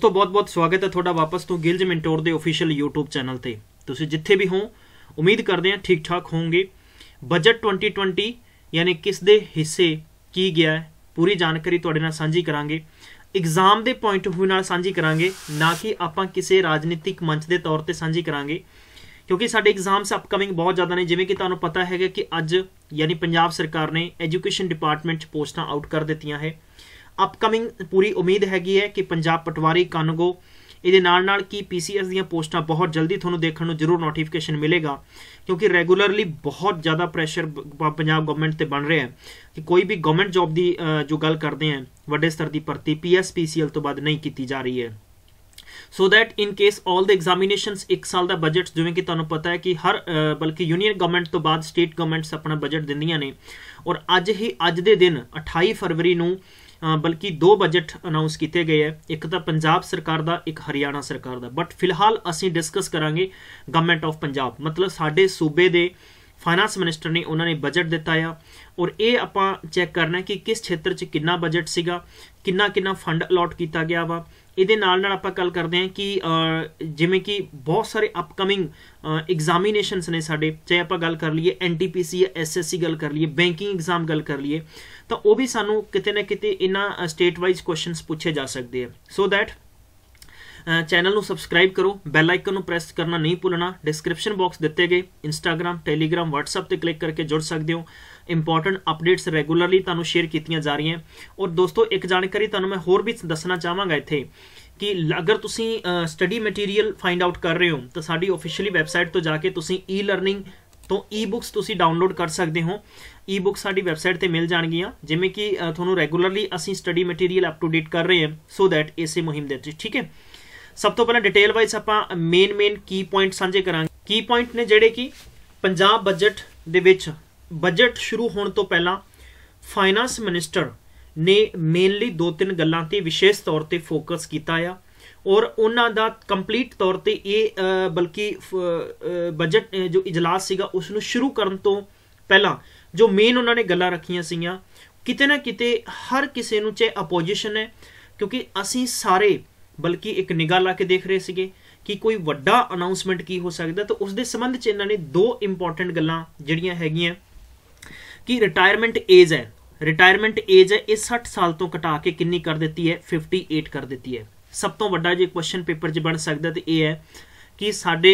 ਦੋਸਤੋ ਬਹੁਤ-ਬਹੁਤ ਸਵਾਗਤ ਹੈ ਤੁਹਾਡਾ ਵਾਪਸ ਤੋਂ ਗਿਲਜ ਮੈਂਟੋਰ ਦੇ ਅਫੀਸ਼ੀਅਲ YouTube ਚੈਨਲ ਤੇ ਤੁਸੀਂ ਜਿੱਥੇ ਵੀ ਹੋ ਉਮੀਦ ਕਰਦੇ ਹਾਂ ਠੀਕ-ਠਾਕ ਹੋਵੋਗੇ ਬਜਟ 2020 ਯਾਨੀ ਕਿਸ ਦੇ ਹਿੱਸੇ ਕੀ ਗਿਆ ਹੈ ਪੂਰੀ ਜਾਣਕਾਰੀ ਤੁਹਾਡੇ ਨਾਲ ਸਾਂਝੀ ਕਰਾਂਗੇ ਐਗਜ਼ਾਮ ਦੇ ਪੁਆਇੰਟ ਆਫ View ਨਾਲ ਸਾਂਝੀ ਕਰਾਂਗੇ ਨਾ ਕਿ ਆਪਾਂ ਕਿਸੇ ਰਾਜਨੀਤਿਕ ਮੰਚ ਦੇ ਤੌਰ ਤੇ ਸਾਂਝੀ ਕਰਾਂਗੇ ਕਿਉਂਕਿ ਸਾਡੇ ਐਗਜ਼ਾਮਸ ਅਪਕਮਿੰਗ ਬਹੁਤ ਜ਼ਿਆਦਾ ਨੇ ਜਿਵੇਂ ਕਿ ਤੁਹਾਨੂੰ ਪਤਾ ਹੈਗਾ ਕਿ ਅੱਜ ਯਾਨੀ ਪੰਜਾਬ ਸਰਕਾਰ ਨੇ ਐਜੂਕੇਸ਼ਨ ਡਿਪਾਰਟਮੈਂਟ ਚ ਪੋਸਟਾਂ ਆਊਟ ਕਰ ਦਿੱਤੀਆਂ ਹੈ ਅਪਕਮਿੰਗ ਪੂਰੀ ਉਮੀਦ ਹੈਗੀ ਹੈ ਕਿ ਪੰਜਾਬ ਪਟਵਾਰੀ ਕਨਗੋ ਇਹਦੇ ਨਾਲ ਨਾਲ ਕੀ ਪੀਸੀਐਸ ਦੀਆਂ ਪੋਸਟਾਂ ਬਹੁਤ ਜਲਦੀ ਤੁਹਾਨੂੰ ਦੇਖਣ ਨੂੰ ਜ਼ਰੂਰ ਨੋਟੀਫਿਕੇਸ਼ਨ ਮਿਲੇਗਾ ਕਿਉਂਕਿ ਰੈਗੂਲਰਲੀ ਬਹੁਤ ਜ਼ਿਆਦਾ ਪ੍ਰੈਸ਼ਰ ਪੰਜਾਬ ਗਵਰਨਮੈਂਟ ਤੇ ਬਣ ਰਿਹਾ ਹੈ ਕਿ ਕੋਈ ਵੀ ਗਵਰਨਮੈਂਟ ਜੌਬ ਦੀ ਜੋ ਗੱਲ ਕਰਦੇ ਆ ਵੱਡੇ ਸਤਰ ਦੀ ਭਰਤੀ ਪੀਐਸਪੀਸੀਐਲ ਤੋਂ ਬਾਅਦ ਨਹੀਂ ਕੀਤੀ ਜਾ ਰਹੀ ਹੈ so that in case all the examinations 1 ਸਾਲ ਦਾ ਬਜਟ ਜਿਵੇਂ ਕਿ ਤੁਹਾਨੂੰ ਪਤਾ ਹੈ ਕਿ ਹਰ ਬਲਕਿ ਯੂਨੀਅਨ ਗਵਰਨਮੈਂਟ ਤੋਂ ਬਾਅਦ ਸਟੇਟ ਗਵਰਨਮੈਂਟਸ ਆਪਣਾ ਬਜਟ ਦਿੰਦੀਆਂ ਨੇ ਔਰ ਅੱਜ ਹੀ ਅੱਜ ਦੇ ਦਿਨ 28 ਫਰਵਰੀ ਨੂੰ ਬਲਕਿ ਦੋ ਬਜਟ ਅਨਾਉਂਸ ਕੀਤੇ ਗਏ ਹੈ ਇੱਕ ਤਾਂ ਪੰਜਾਬ ਸਰਕਾਰ ਦਾ ਇੱਕ ਹਰਿਆਣਾ ਸਰਕਾਰ ਦਾ ਬਟ ਫਿਲਹਾਲ ਅਸੀਂ ਡਿਸਕਸ ਕਰਾਂਗੇ ਗਵਰਨਮੈਂਟ ਆਫ ਪੰਜਾਬ ਮਤਲਬ ਸਾਡੇ ਸੂਬੇ ਦੇ ਫਾਈਨਾਂਸ ਮਿਨਿਸਟਰ ਨੇ ਉਹਨਾਂ ਨੇ ਬਜਟ ਦਿੱਤਾ ਆ ਔਰ ਇਹ ਆਪਾਂ ਚੈੱਕ ਕਰਨਾ ਕਿ ਕਿਸ ਖੇਤਰ 'ਚ ਕਿੰਨਾ ਬਜਟ ਸੀਗਾ ਕਿੰਨਾ ਕਿੰਨਾ ਫੰਡ ਅਲੋਟ ਕੀਤਾ ਗਿਆ ਵਾ ਇਹਦੇ ਨਾਲ ਨਾਲ ਆਪਾਂ ਗੱਲ ਕਰਦੇ ਹਾਂ ਕਿ ਜਿਵੇਂ ਕਿ ਬਹੁਤ ਸਾਰੇ ਅਪਕਮਿੰਗ ਐਗਜ਼ਾਮੀਨੇਸ਼ਨਸ ਨੇ ਸਾਡੇ ਚਾਹੇ ਆਪਾਂ ਗੱਲ ਕਰ ਲਈਏ ਐਨਟੀਪੀਸੀ ਜਾਂ ਐਸਐਸਸੀ ਗੱਲ ਕਰ ਲਈਏ ਬੈਂਕਿੰਗ ਐਗਜ਼ਾਮ ਗੱਲ ਕਰ ਲਈਏ ਤਾਂ ਉਹ ਵੀ ਸਾਨੂੰ ਕਿਤੇ ਨਾ ਕਿਤੇ ਇਹਨਾਂ ਸਟੇਟ ਵਾਈਜ਼ ਕੁਐਸਚਨਸ ਪੁੱਛੇ ਜਾ ਸਕਦੇ ਆ ਸੋ ਥੈਟ ਚੈਨਲ ਨੂੰ ਸਬਸਕ੍ਰਾਈਬ ਕਰੋ ਬੈਲ ਆਈਕਨ ਨੂੰ ਪ੍ਰੈਸ ਕਰਨਾ ਨਹੀਂ ਭੁੱਲਣਾ ਡਿਸਕ੍ਰਿਪਸ਼ਨ ਬਾਕਸ ਦਿੱਤੇ ਗਏ ਇੰਸਟਾਗ੍ਰam ਟੈਲੀਗ੍ਰam WhatsApp ਤੇ ਕਲਿੱਕ ਕਰਕੇ ਜੁੜ ਸਕਦੇ ਹੋ ਇੰਪੋਰਟੈਂਟ ਅਪਡੇਟਸ ਰੈਗੂਲਰਲੀ ਤੁਹਾਨੂੰ ਸ਼ੇਅਰ ਕੀਤੀਆਂ ਜਾ ਰਹੀਆਂ ਔਰ ਦੋਸਤੋ ਇੱਕ ਜਾਣਕਾਰੀ ਤੁਹਾਨੂੰ ਮੈਂ ਹੋਰ ਵੀ ਦੱਸਣਾ ਚਾਹਾਂਗਾ ਇੱਥੇ ਕਿ ਅਗਰ ਤੁਸੀਂ ਸਟੱਡੀ ਮਟੀਰੀਅਲ ਫਾਈਂਡ ਆਊਟ ਕਰ ਰਹੇ ਹੋ ਤਾਂ ਸਾਡੀ ਅਫੀਸ਼ੀਅਲੀ ਵੈਬਸਾਈਟ ਤੋਂ ਜਾ ਕੇ ਤੁਸੀਂ ਈ ਲਰਨਿੰਗ ਤੋਂ ਈ ਬੁੱਕਸ ਤੁਸੀਂ ਡਾਊਨਲੋਡ ਕਰ ਸਕਦੇ ਹੋ ਈ ਬੁੱਕ ਸਾਡੀ ਵੈਬਸਾਈਟ ਤੇ ਮਿਲ ਜਾਣਗੀਆਂ ਜਿਵੇਂ ਕਿ ਤੁਹਾਨੂੰ ਰੈਗੂਲਰਲੀ ਅਸੀਂ study material up to date ਕਰ ਰਹੇ ਹਾਂ ਸੋ ਥੈਟ ਇਸੇ ਮੁਹਿੰਮ ਦੇ ਵਿੱਚ ਠੀਕ ਹੈ ਸਭ ਤੋਂ ਪਹਿਲਾਂ ਡਿਟੇਲ ਵਾਈਜ਼ ਆਪਾਂ ਮੇਨ ਮੇਨ ਕੀ ਪੁਆਇੰਟ ਸਾਂਝੇ ਕਰਾਂਗੇ ਕੀ ਪੁਆਇੰਟ ਨੇ ਜਿਹੜੇ ਕਿ ਪੰਜਾਬ ਬਜਟ ਦੇ ਵਿੱਚ ਬਜਟ ਸ਼ੁਰੂ ਹੋਣ ਤੋਂ ਪਹਿਲਾਂ ਫਾਈਨਾਂਸ ਮਿਨਿਸਟਰ ਨੇ ਮੇਨਲੀ ਦੋ ਤਿੰਨ ਗੱਲਾਂ ਤੇ ਵਿਸ਼ੇਸ਼ ਤੌਰ ਤੇ ਫੋਕਸ ਕੀਤਾ ਆ ਔਰ ਉਹਨਾਂ ਦਾ ਕੰਪਲੀਟ ਤੌਰ ਤੇ ਇਹ ਬਲਕਿ ਬਜਟ ਜੋ ਇਜਲਾਸ ਸੀਗਾ ਉਸ ਨੂੰ ਸ਼ੁਰੂ ਕਰਨ ਤੋਂ ਪਹਿਲਾਂ ਜੋ ਮੇਨ ਉਹਨਾਂ ਨੇ ਗੱਲਾਂ ਰੱਖੀਆਂ ਸੀਗੀਆਂ ਕਿਤੇ ਨਾ ਕਿਤੇ ਹਰ ਕਿਸੇ ਨੂੰ ਚਾਹੇ ਆਪੋਜੀਸ਼ਨ ਹੈ ਕਿਉਂਕਿ ਅਸੀਂ ਸਾਰੇ ਬਲਕਿ ਇੱਕ ਨਿਗਾਹ ਲਾ ਕੇ ਦੇਖ ਰਹੇ ਸੀਗੇ ਕਿ ਕੋਈ ਵੱਡਾ ਅਨਾਉਂਸਮੈਂਟ ਕੀ ਹੋ ਸਕਦਾ ਤਾਂ ਉਸ ਦੇ ਸੰਬੰਧ 'ਚ ਇਹਨਾਂ ਨੇ ਦੋ ਇੰਪੋਰਟੈਂਟ ਗੱਲਾਂ ਜਿਹੜੀਆਂ ਹੈਗੀਆਂ ਕਿ ਰਿਟਾਇਰਮੈਂਟ ਏਜ ਹੈ ਰਿਟਾਇਰਮੈਂਟ ਏਜ ਹੈ ਇਹ 60 ਸਾਲ ਤੋਂ ਘਟਾ ਕੇ ਕਿੰਨੀ ਕਰ ਦਿੱਤੀ ਹੈ 58 ਕਰ ਦਿੱਤੀ ਹੈ ਸਭ ਤੋਂ ਵੱਡਾ ਜੇ ਕੁਐਸਚਨ ਪੇਪਰ 'ਚ ਬਣ ਸਕਦਾ ਤੇ ਇਹ ਹੈ ਕਿ ਸਾਡੇ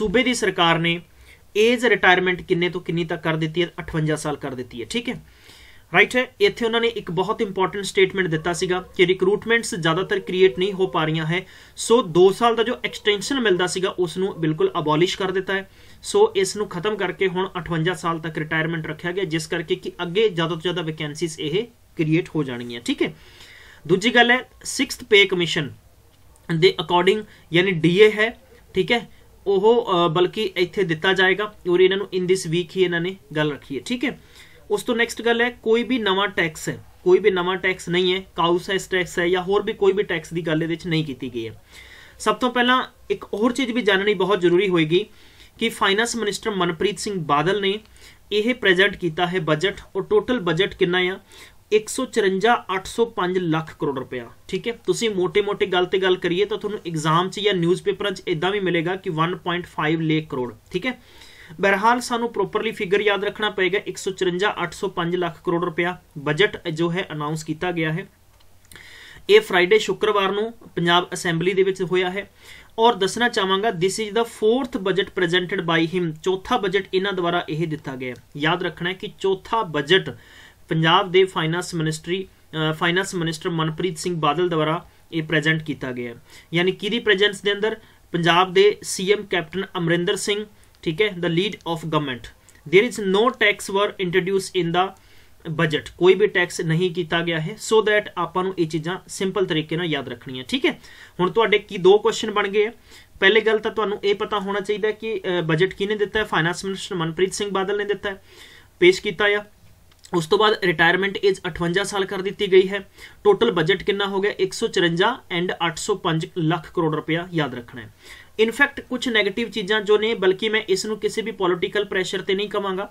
ਸੂਬੇ ਦੀ ਸਰਕਾਰ ਨੇ ਏਜ ਰਿਟਾਇਰਮੈਂਟ ਕਿੰਨੇ ਤੋਂ ਕਿੰਨੀ ਤੱਕ ਕਰ ਦਿੱਤੀ ਹੈ 58 ਸਾਲ ਕਰ ਦਿੱਤੀ ਹੈ ਠੀਕ ਹੈ ਰਾਈਟ ਹੈ ਇੱਥੇ ਉਹਨਾਂ ਨੇ ਇੱਕ ਬਹੁਤ ਇੰਪੋਰਟੈਂਟ ਸਟੇਟਮੈਂਟ ਦਿੱਤਾ ਸੀਗਾ ਕਿ ਰਿਕਰੂਟਮੈਂਟਸ ਜ਼ਿਆਦਾਤਰ ਕ੍ਰੀਏਟ ਨਹੀਂ ਹੋ ਪਾ ਰਹੀਆਂ ਹੈ ਸੋ 2 ਸਾਲ ਦਾ ਜੋ ਐਕਸਟੈਂਸ਼ਨ ਮਿਲਦਾ ਸੀਗਾ ਉਸ ਨੂੰ ਬਿਲਕੁਲ ਅਬੋਲਿਸ਼ ਕਰ ਦਿੱਤਾ ਹੈ ਸੋ ਇਸ ਨੂੰ ਖਤਮ ਕਰਕੇ ਹੁਣ 58 ਸਾਲ ਤੱਕ ਰਿਟਾਇਰਮੈਂਟ ਰੱਖਿਆ ਗਿਆ ਜਿਸ ਕਰਕੇ ਕਿ ਅੱਗੇ ਜ਼ਿਆਦਾ ਤੋਂ ਜ਼ਿਆਦਾ ਵੈਕੈਂਸੀਜ਼ ਇਹ ਕ੍ਰੀਏਟ ਹੋ ਜਾਣਗੀਆਂ ਠੀਕ ਹੈ ਦੂਜੀ ਗੱਲ ਹੈ 6th ਪੇ ਕਮਿਸ਼ਨ ਦੇ ਅਕੋਰਡਿੰਗ ਯਾਨੀ ਡੀਏ ਹੈ ਠੀਕ ਹੈ ਉਹ ਬਲਕਿ ਇੱਥੇ ਦਿੱਤਾ ਜਾਏਗਾ ਔਰ ਇਹਨਾਂ ਨੂੰ ਇਨ ਦਿਸ ਵੀਕ ਹੀ ਇਹਨਾਂ ਨੇ ਗੱਲ ਰੱਖੀ ਹੈ ਠੀਕ ਹੈ ਉਸ ਤੋਂ ਨੈਕਸਟ ਗੱਲ ਹੈ ਕੋਈ ਵੀ ਨਵਾਂ ਟੈਕਸ ਹੈ ਕੋਈ ਵੀ ਨਵਾਂ ਟੈਕਸ ਨਹੀਂ ਹੈ ਹੈ ਟੈਕਸ ਹੈ ਜਾਂ ਹੋਰ ਵੀ ਕੋਈ ਵੀ ਟੈਕਸ ਦੀ ਗੱਲ ਇਹਦੇ ਵਿੱਚ ਨਹੀਂ ਕੀਤੀ ਗਈ ਹੈ ਸਭ ਤੋਂ ਪਹਿਲਾਂ ਇੱਕ ਹੋਰ ਚੀਜ਼ ਵੀ ਜਾਣਨੀ ਬਹੁਤ ਜ਼ਰੂਰੀ ਹੋਏਗੀ ਕਿ ਫਾਈਨੈਂਸ ਮਿਨਿਸਟਰ ਮਨਪ੍ਰੀਤ ਸਿੰਘ ਬਾਦਲ ਨੇ ਇਹ ਪ੍ਰੈਜ਼ੈਂਟ ਕੀਤਾ ਹੈ ਬਜਟ ਔਰ ਟੋਟਲ ਬਜਟ ਕਿੰਨਾ ਆ 154805 ਲੱਖ ਕਰੋੜ ਰੁਪਇਆ ਠੀਕ ਹੈ ਤੁਸੀਂ ਮੋٹے-ਮੋٹے ਗੱਲ ਤੇ ਗੱਲ ਕਰੀਏ ਤਾਂ ਤੁਹਾਨੂੰ ਐਗਜ਼ਾਮ 'ਚ ਜਾਂ ਨਿਊਜ਼ਪੇਪਰਾਂ 'ਚ ਇਦਾਂ ਵੀ ਮਿਲੇਗਾ ਕਿ 1.5 ਲੱਖ ਕਰੋੜ ਠੀਕ ਹੈ ਬਹਿਰਹਾਲ ਸਾਨੂੰ ਪ੍ਰੋਪਰਲੀ ਫਿਗਰ ਯਾਦ ਰੱਖਣਾ ਪਏਗਾ 154805 ਲੱਖ ਕਰੋੜ ਰੁਪਇਆ ਬਜਟ ਜੋ ਹੈ ਅਨਾਉਂਸ ਕੀਤਾ ਗਿਆ ਹੈ ਇਹ ਫਰਾਈਡੇ ਸ਼ੁੱਕਰਵਾਰ ਨੂੰ ਪੰਜਾਬ ਅਸੈਂਬਲੀ ਦੇ ਵਿੱਚ ਹੋਇਆ ਹੈ ਔਰ ਦੱਸਣਾ ਚਾਹਾਂਗਾ this is the fourth budget presented by him ਚੌਥਾ ਬਜਟ ਇਹਨਾਂ ਦੁਆਰਾ ਇਹ ਦਿੱਤਾ ਗਿਆ ਯਾਦ ਰੱਖਣਾ ਹੈ ਕਿ ਚੌਥਾ ਬਜਟ ਪੰਜਾਬ ਦੇ finance ministry finance minister Manpreet Singh Badal ਦੁਆਰਾ ਇਹ ਪ੍ਰੈਜ਼ੈਂਟ ਕੀਤਾ ਗਿਆ ਯਾਨੀ ਕਿਹਦੀ ਪ੍ਰੈਜ਼ੈਂਸ ਦੇ ਅੰਦਰ ਪੰਜਾਬ ਦੇ ਸੀਐਮ ਕੈਪਟਨ ਅਮਰਿੰਦਰ ਸਿੰਘ ठीक है the lead of government there is no tax were introduced in the budget ਕੋਈ ਵੀ ਟੈਕਸ ਨਹੀਂ ਕੀਤਾ ਗਿਆ ਹੈ ਸੋ ਥੈਟ ਆਪਾਂ ਨੂੰ ਇਹ ਚੀਜ਼ਾਂ ਸਿੰਪਲ ਤਰੀਕੇ ਨਾਲ ਯਾਦ ਰੱਖਣੀਆਂ ਠੀਕ ਹੈ ਹੁਣ ਤੁਹਾਡੇ ਕੀ ਦੋ ਕੁਐਸਚਨ ਬਣ ਗਏ ਆ ਪਹਿਲੇ ਗੱਲ ਤਾਂ ਤੁਹਾਨੂੰ ਇਹ ਪਤਾ ਹੋਣਾ ਚਾਹੀਦਾ ਕਿ ਬਜਟ ਕਿਹਨੇ ਦਿੱਤਾ ਹੈ ਫਾਈਨਾਂਸ ਮਿਨਿਸਟਰ ਮਨਪ੍ਰੀਤ ਸਿੰਘ ਬਾਦਲ ਨੇ ਦਿੱਤਾ ਹੈ ਪੇਸ਼ ਕੀਤਾ ਆ ਉਸ ਤੋਂ ਬਾਅਦ ਰਿਟਾਇਰਮੈਂਟ ਏਜ 58 ਸਾਲ ਕਰ ਦਿੱਤੀ ਗਈ ਹੈ ਟੋਟਲ ਬਜਟ ਕਿੰਨਾ ਹੋ ਗਿਆ 154 ਐਂਡ 805 ਲੱਖ ਕਰੋੜ ਰੁਪਇਆ ਯਾਦ ਰੱਖਣਾ ਹੈ ਇਨਫੈਕਟ ਕੁਝ 네ਗੇਟਿਵ ਚੀਜ਼ਾਂ ਜੋ ਨੇ ਬਲਕਿ ਮੈਂ ਇਸ ਨੂੰ ਕਿਸੇ ਵੀ ਪੋਲਿਟੀਕਲ ਪ੍ਰੈਸ਼ਰ ਤੇ ਨਹੀਂ ਕਵਾਂਗਾ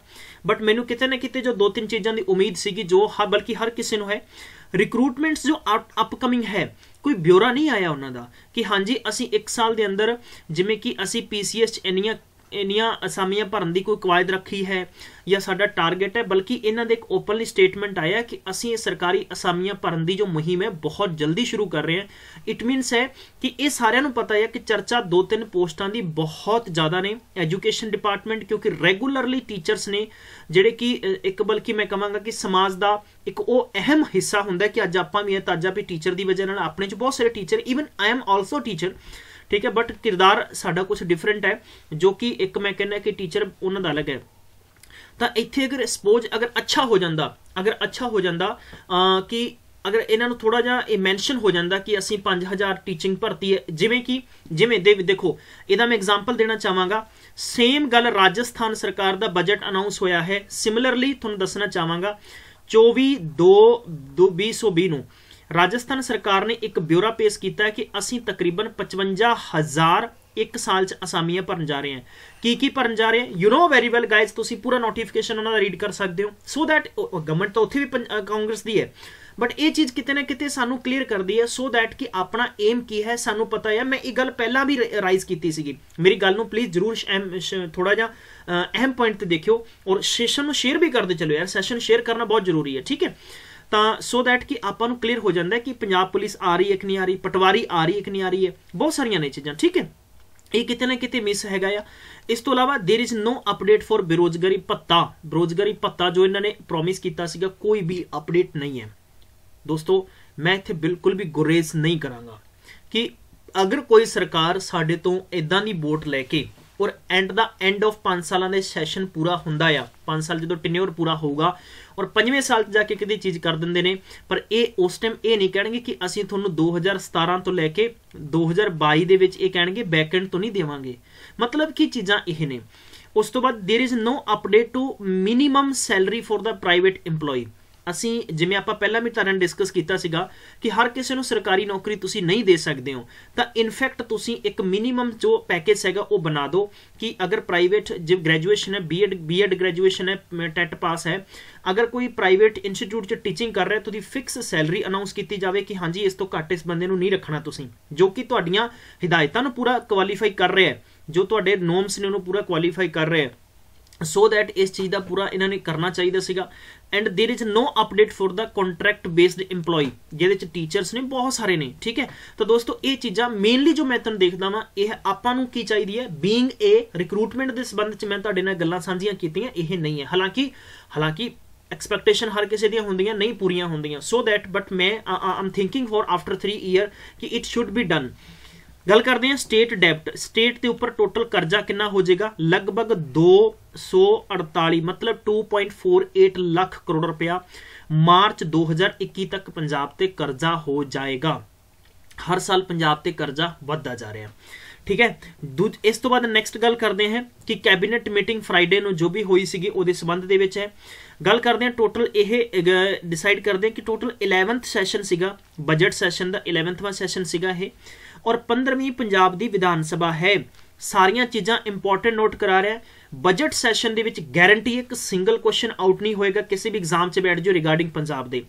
ਬਟ ਮੈਨੂੰ ਕਿਤੇ ਨਾ ਕਿਤੇ ਜੋ ਦੋ ਤਿੰਨ ਚੀਜ਼ਾਂ ਦੀ ਉਮੀਦ ਸੀਗੀ ਜੋ ਹਾਂ ਬਲਕਿ ਹਰ ਕਿਸੇ ਨੂੰ ਹੈ ਰਿਕਰੂਟਮੈਂਟਸ ਜੋ ਅਪਕਮਿੰਗ ਹੈ ਕੋਈ ਬਿਊਰਾ ਨਹੀਂ ਆਇਆ ਉਹਨਾਂ ਦਾ ਕਿ ਹਾਂਜੀ ਅਸੀਂ 1 ਸਾਲ ਦੇ ਅੰਦਰ ਜਿਵੇਂ ਕਿ ਅਸੀਂ ਪੀਸੀਐਸ ਚ ਇੰਨੀਆਂ ਇੰਨੀਆਂ ਅਸਾਮੀਆਂ ਭਰਨ ਦੀ ਕੋਈ ਕਵਾਇਦ ਰੱਖੀ ਹੈ ਜਾਂ ਸਾਡਾ ਟਾਰਗੇਟ ਹੈ ਬਲਕਿ ਇਹਨਾਂ ਦੇ ਇੱਕ ਓਪਨਲੀ ਸਟੇਟਮੈਂਟ ਆਇਆ ਕਿ ਅਸੀਂ ਇਹ ਸਰਕਾਰੀ ਅਸਾਮੀਆਂ ਭਰਨ ਦੀ ਜੋ ਮੁਹਿੰਮ ਹੈ ਬਹੁਤ ਜਲਦੀ ਸ਼ੁਰੂ ਕਰ ਰਹੇ ਹਾਂ ਇਟ ਮੀਨਸ ਹੈ ਕਿ ਇਹ ਸਾਰਿਆਂ ਨੂੰ ਪਤਾ ਹੈ ਕਿ ਚਰਚਾ ਦੋ ਤਿੰਨ ਪੋਸਟਾਂ ਦੀ ਬਹੁਤ ਜ਼ਿਆਦਾ ਨੇ ਐਜੂਕੇਸ਼ਨ ਡਿਪਾਰਟਮੈਂਟ ਕਿਉਂਕਿ ਰੈਗੂਲਰਲੀ ਟੀਚਰਸ ਨੇ ਜਿਹੜੇ ਕਿ ਇੱਕ ਬਲਕਿ ਮੈਂ ਕਹਾਂਗਾ ਕਿ ਸਮਾਜ ਦਾ ਇੱਕ ਉਹ ਅਹਿਮ ਹਿੱਸਾ ਹੁੰਦਾ ਕਿ ਅੱਜ ਆਪਾਂ ਵੀ ਇਹ ਤਾਜਾ ਵੀ ਟੀਚਰ ਦੀ ਵਜ੍ਹਾ ਨਾਲ ਆਪਣੇ ਚ ਬਹੁਤ ਸਾਰੇ teacher even I am also teacher ਠੀਕ ਹੈ ਬਟ ਕਿਰਦਾਰ ਸਾਡਾ ਕੁਝ ਡਿਫਰੈਂਟ ਹੈ ਜੋ ਕਿ ਇੱਕ ਮੈਂ ਕਹਿੰਦਾ ਕਿ ਟੀਚਰ ਉਹਨਾਂ ਦਾ ਅਲੱਗ ਹੈ ਤਾਂ ਇੱਥੇ ਅਗਰ ਸਪੋਜ਼ ਅਗਰ ਅੱਛਾ ਹੋ ਜਾਂਦਾ ਅਗਰ ਅੱਛਾ ਹੋ ਜਾਂਦਾ ਕਿ ਅਗਰ ਇਹਨਾਂ ਨੂੰ ਥੋੜਾ ਜਿਹਾ ਇਹ ਮੈਂਸ਼ਨ ਹੋ ਜਾਂਦਾ ਕਿ ਅਸੀਂ 5000 ਟੀਚਿੰਗ ਭਰਤੀ ਹੈ ਜਿਵੇਂ ਕਿ ਜਿਵੇਂ ਦੇ ਦੇਖੋ ਇਹਦਾ ਮੈਂ ਐਗਜ਼ਾਮਪਲ ਦੇਣਾ ਚਾਹਾਂਗਾ ਸੇਮ ਗੱਲ ਰਾਜਸਥਾਨ ਸਰਕਾਰ ਦਾ ਬਜਟ ਅਨਾਉਂਸ ਹੋਇਆ ਹੈ ਸਿਮਿਲਰਲੀ ਤੁਹਾਨੂੰ ਦੱਸਣਾ ਚਾਹਾਂਗਾ 24 2 2020 ਨੂੰ ਰਾਜਸਥਾਨ ਸਰਕਾਰ ਨੇ ਇੱਕ ਬਿਊਰਾ ਪੇਸ਼ ਕੀਤਾ ਕਿ ਅਸੀਂ ਤਕਰੀਬਨ 55000 ਇੱਕ ਸਾਲ ਚ ਅਸਾਮੀਆਂ ਭਰਨ ਜਾ ਰਹੇ ਹਾਂ ਕੀ ਕੀ ਭਰਨ ਜਾ ਰਹੇ ਹਾਂ you know very well guys ਤੁਸੀਂ ਪੂਰਾ ਨੋਟੀਫਿਕੇਸ਼ਨ ਉਹਨਾਂ ਦਾ ਰੀਡ ਕਰ ਸਕਦੇ ਹੋ ਸੋ ਥੈਟ ਗਵਰਨਮੈਂਟ ਤਾਂ ਉੱਥੇ ਵੀ ਕਾਂਗਰਸ ਦੀ ਹੈ ਬਟ ਇਹ ਚੀਜ਼ ਕਿਤੇ ਨਾ ਕਿਤੇ ਸਾਨੂੰ ਕਲੀਅਰ ਕਰਦੀ ਹੈ ਸੋ ਥੈਟ ਕਿ ਆਪਣਾ ਏਮ ਕੀ ਹੈ ਸਾਨੂੰ ਪਤਾ ਹੈ ਮੈਂ ਇਹ ਗੱਲ ਪਹਿਲਾਂ ਵੀ ਰਾਈਜ਼ ਕੀਤੀ ਸੀਗੀ ਮੇਰੀ ਗੱਲ ਨੂੰ ਪਲੀਜ਼ ਜਰੂਰ ਥੋੜਾ ਜਿਹਾ ਅਹਿਮ ਪੁਆਇੰਟ ਤੇ ਦੇਖਿਓ ਔਰ ਸੈਸ਼ਨ ਨੂੰ ਸ਼ੇਅਰ ਵੀ ਕਰਦੇ ਚਲੋ ਯਾਰ ਸੈਸ਼ਨ ਸ਼ੇਅਰ ਕਰਨਾ ਬਹੁਤ ਜ਼ਰੂਰੀ ਹੈ ਠੀਕ ਹੈ ਤਾਂ ਸੋ ਦੈਟ ਕਿ ਆਪਾਂ ਨੂੰ ਕਲੀਅਰ ਹੋ ਜਾਂਦਾ ਕਿ ਪੰਜਾਬ ਪੁਲਿਸ ਆ ਰਹੀ ਹੈ ਕਿ ਨਹੀਂ ਆ ਰਹੀ ਪਟਵਾਰੀ ਆ ਰਹੀ ਹੈ ਕਿ ਨਹੀਂ ਆ ਰਹੀ ਹੈ ਬਹੁਤ ਸਾਰੀਆਂ ਨੇ ਚੀਜ਼ਾਂ ਠੀਕ ਹੈ ਇਹ ਕਿਤੇ ਨਾ ਕਿਤੇ ਮਿਸ ਹੈਗਾ ਆ ਇਸ ਤੋਂ ਇਲਾਵਾ there is no update for ਬੇਰੋਜ਼ਗਾਰੀ ਭੱਤਾ ਬੇਰੋਜ਼ਗਾਰੀ ਭੱਤਾ ਜੋ ਇਹਨਾਂ ਨੇ ਪ੍ਰੋਮਿਸ ਕੀਤਾ ਸੀਗਾ ਕੋਈ ਵੀ ਅਪਡੇਟ ਨਹੀਂ ਹੈ ਦੋਸਤੋ ਮੈਂ ਇੱਥੇ ਬਿਲਕੁਲ ਵੀ ਗੁਰੇਜ਼ ਨਹੀਂ ਕਰਾਂਗਾ ਕਿ ਅਗਰ ਕੋਈ ਸਰਕਾਰ ਸਾਡੇ ਤੋਂ ਇਦਾਂ ਦੀ ਵੋਟ ਲੈ ਕੇ ਔਰ ਐਂਡ ਦਾ ਐਂਡ ਆਫ 5 ਸਾਲਾਂ ਦੇ ਸੈਸ਼ਨ ਪੂਰਾ ਹੁੰਦਾ ਆ 5 ਸਾਲ ਜਦੋਂ ਟਿਨਿਓਰ ਪੂਰਾ ਹੋਊਗਾ ਔਰ ਪੰਜਵੇਂ ਸਾਲ 'ਚ ਜਾ ਕੇ ਕਿਤੇ ਚੀਜ਼ ਕਰ ਦਿੰਦੇ ਨੇ ਪਰ ਇਹ ਉਸ ਟਾਈਮ ਇਹ ਨਹੀਂ ਕਹਿਣਗੇ ਕਿ ਅਸੀਂ ਤੁਹਾਨੂੰ 2017 ਤੋਂ ਲੈ ਕੇ 2022 ਦੇ ਵਿੱਚ ਇਹ ਕਹਿਣਗੇ ਬੈਕ ਐਂਡ ਤੋਂ ਨਹੀਂ ਦੇਵਾਂਗੇ ਮਤਲਬ ਕਿ ਚੀਜ਼ਾਂ ਇਹ ਨੇ ਉਸ ਤੋਂ ਬਾਅਦ there is no update to minimum salary for the private EMPLOYEE ਅਸੀਂ ਜਿਵੇਂ ਆਪਾਂ ਪਹਿਲਾਂ ਵੀ ਤਰਨ ਡਿਸਕਸ ਕੀਤਾ ਸੀਗਾ ਕਿ ਹਰ ਕਿਸੇ ਨੂੰ ਸਰਕਾਰੀ ਨੌਕਰੀ ਤੁਸੀਂ ਨਹੀਂ ਦੇ ਸਕਦੇ ਹੋ ਤਾਂ ਇਨਫੈਕਟ ਤੁਸੀਂ ਇੱਕ ਮਿਨੀਮਮ ਜੋ ਪੈਕੇਜ ਹੈਗਾ ਉਹ ਬਣਾ ਦਿਓ ਕਿ ਅਗਰ ਪ੍ਰਾਈਵੇਟ ਜੇ ਗ੍ਰੈਜੂਏਸ਼ਨ ਹੈ ਬੀਐਡ ਬੀਐਡ ਗ੍ਰੈਜੂਏਸ਼ਨ ਹੈ ਟੈਟ ਪਾਸ ਹੈ ਅਗਰ ਕੋਈ ਪ੍ਰਾਈਵੇਟ ਇੰਸਟੀਚਿਊਟ 'ਚ ਟੀਚਿੰਗ ਕਰ ਰਿਹਾ ਤਾਂ ਫਿਕਸ ਸੈਲਰੀ ਅਨਾਉਂਸ ਕੀਤੀ ਜਾਵੇ ਕਿ ਹਾਂਜੀ ਇਸ ਤੋਂ ਘੱਟ ਇਸ ਬੰਦੇ ਨੂੰ ਨਹੀਂ ਰੱਖਣਾ ਤੁਸੀਂ ਜੋ ਕਿ ਤੁਹਾਡੀਆਂ ਹਦਾਇਤਾਂ ਨੂੰ ਪੂਰਾ ਕੁਆਲੀਫਾਈ ਕਰ ਰਿਹਾ ਹੈ ਜੋ ਤੁਹਾਡੇ ਨੋਮਸ ਨੇ ਉਹਨੂੰ ਪੂਰਾ ਕੁਆਲੀਫਾਈ ਕਰ ਰਿਹਾ ਹੈ ਸੋ ਦੈਟ ਇਸ ਚੀਜ਼ ਦਾ ਪੂਰਾ ਇਹਨਾਂ ਨੇ ਕਰਨਾ ਚਾਹੀਦਾ ਸੀਗਾ and there is no update for the contract based EMPLOYE ਜਿਹਦੇ ਚ ਟੀਚਰਸ ਨੇ ਬਹੁਤ ਸਾਰੇ ਨੇ ਠੀਕ ਹੈ ਤਾਂ ਦੋਸਤੋ ਇਹ ਚੀਜ਼ਾਂ ਮੇਨਲੀ ਜੋ ਮੈਂ ਤੁਹਾਨੂੰ ਦੇਖਦਾ ਵਾਂ ਇਹ ਆਪਾਂ ਨੂੰ ਕੀ ਚਾਹੀਦੀ ਹੈ ਬੀਇੰਗ ਏ ਰਿਕਰੂਟਮੈਂਟ ਦੇ ਸੰਬੰਧ ਚ ਮੈਂ ਤੁਹਾਡੇ ਨਾਲ ਗੱਲਾਂ ਸਾਂਝੀਆਂ ਕੀਤੀਆਂ ਇਹ ਨਹੀਂ ਹੈ ਹਾਲਾਂਕਿ ਹਾਲਾਂਕਿ ਐਕਸਪੈਕਟੇਸ਼ਨ ਹਰ ਕਿਸੇ ਦੀਆਂ ਹੁੰਦੀਆਂ ਨਹੀਂ ਪੂਰੀਆਂ ਹੁੰਦੀਆਂ ਸੋ ਦੈਟ ਬਟ ਮੈਂ am thinking for after 3 year ਕਿ ਇਟ ਸ਼ੁੱਡ ਬੀ ਡਨ ਗੱਲ ਕਰਦੇ ਹਾਂ ਸਟੇਟ ਡੈਬਟ ਸਟੇਟ ਦੇ ਉੱਪਰ ਟੋਟਲ ਕਰਜ਼ਾ ਕਿੰਨਾ ਹੋ ਜਾਏਗਾ ਲਗਭਗ 248 ਮਤਲਬ 2.48 ਲੱਖ ਕਰੋੜ ਰੁਪਇਆ ਮਾਰਚ 2021 ਤੱਕ ਪੰਜਾਬ ਤੇ ਕਰਜ਼ਾ ਹੋ ਜਾਏਗਾ ਹਰ ਸਾਲ ਪੰਜਾਬ ਤੇ ਕਰਜ਼ਾ ਵੱਧਦਾ ਜਾ ਰਿਹਾ ਠੀਕ ਹੈ ਇਸ ਤੋਂ ਬਾਅਦ ਨੈਕਸਟ ਗੱਲ ਕਰਦੇ ਹਾਂ ਕਿ ਕੈਬਨਿਟ ਮੀਟਿੰਗ ਫਰਾਈਡੇ ਨੂੰ ਜੋ ਵੀ ਹੋਈ ਸੀਗੀ ਉਹਦੇ ਸੰਬੰਧ ਦੇ ਵਿੱਚ ਹੈ ਗੱਲ ਕਰਦੇ ਹਾਂ ਟੋਟਲ ਇਹ ਡਿਸਾਈਡ ਕਰਦੇ ਹਾਂ ਕਿ ਟੋਟਲ 11th ਸੈਸ਼ਨ ਸੀਗਾ ਬਜਟ ਸੈਸ਼ਨ ਦਾ 11th ਵਾਂ ਸੈਸ਼ਨ ਸੀਗਾ ਇਹ ਔਰ 15ਵੀਂ ਪੰਜਾਬ ਦੀ ਵਿਧਾਨ ਸਭਾ ਹੈ ਸਾਰੀਆਂ ਚੀਜ਼ਾਂ ਇੰਪੋਰਟੈਂਟ ਨੋਟ ਕਰਾ ਰਿਹਾ ਬਜਟ ਸੈਸ਼ਨ ਦੇ ਵਿੱਚ ਗਾਰੰਟੀ ਇੱਕ ਸਿੰਗਲ ਕੁਐਸਚਨ ਆਊਟ ਨਹੀਂ ਹੋਏਗਾ ਕਿਸੇ ਵੀ ਐਗਜ਼ਾਮ 'ਚ ਬੈਠ ਜਾਓ ਰਿਗਾਰਡਿੰਗ ਪੰਜਾਬ ਦੇ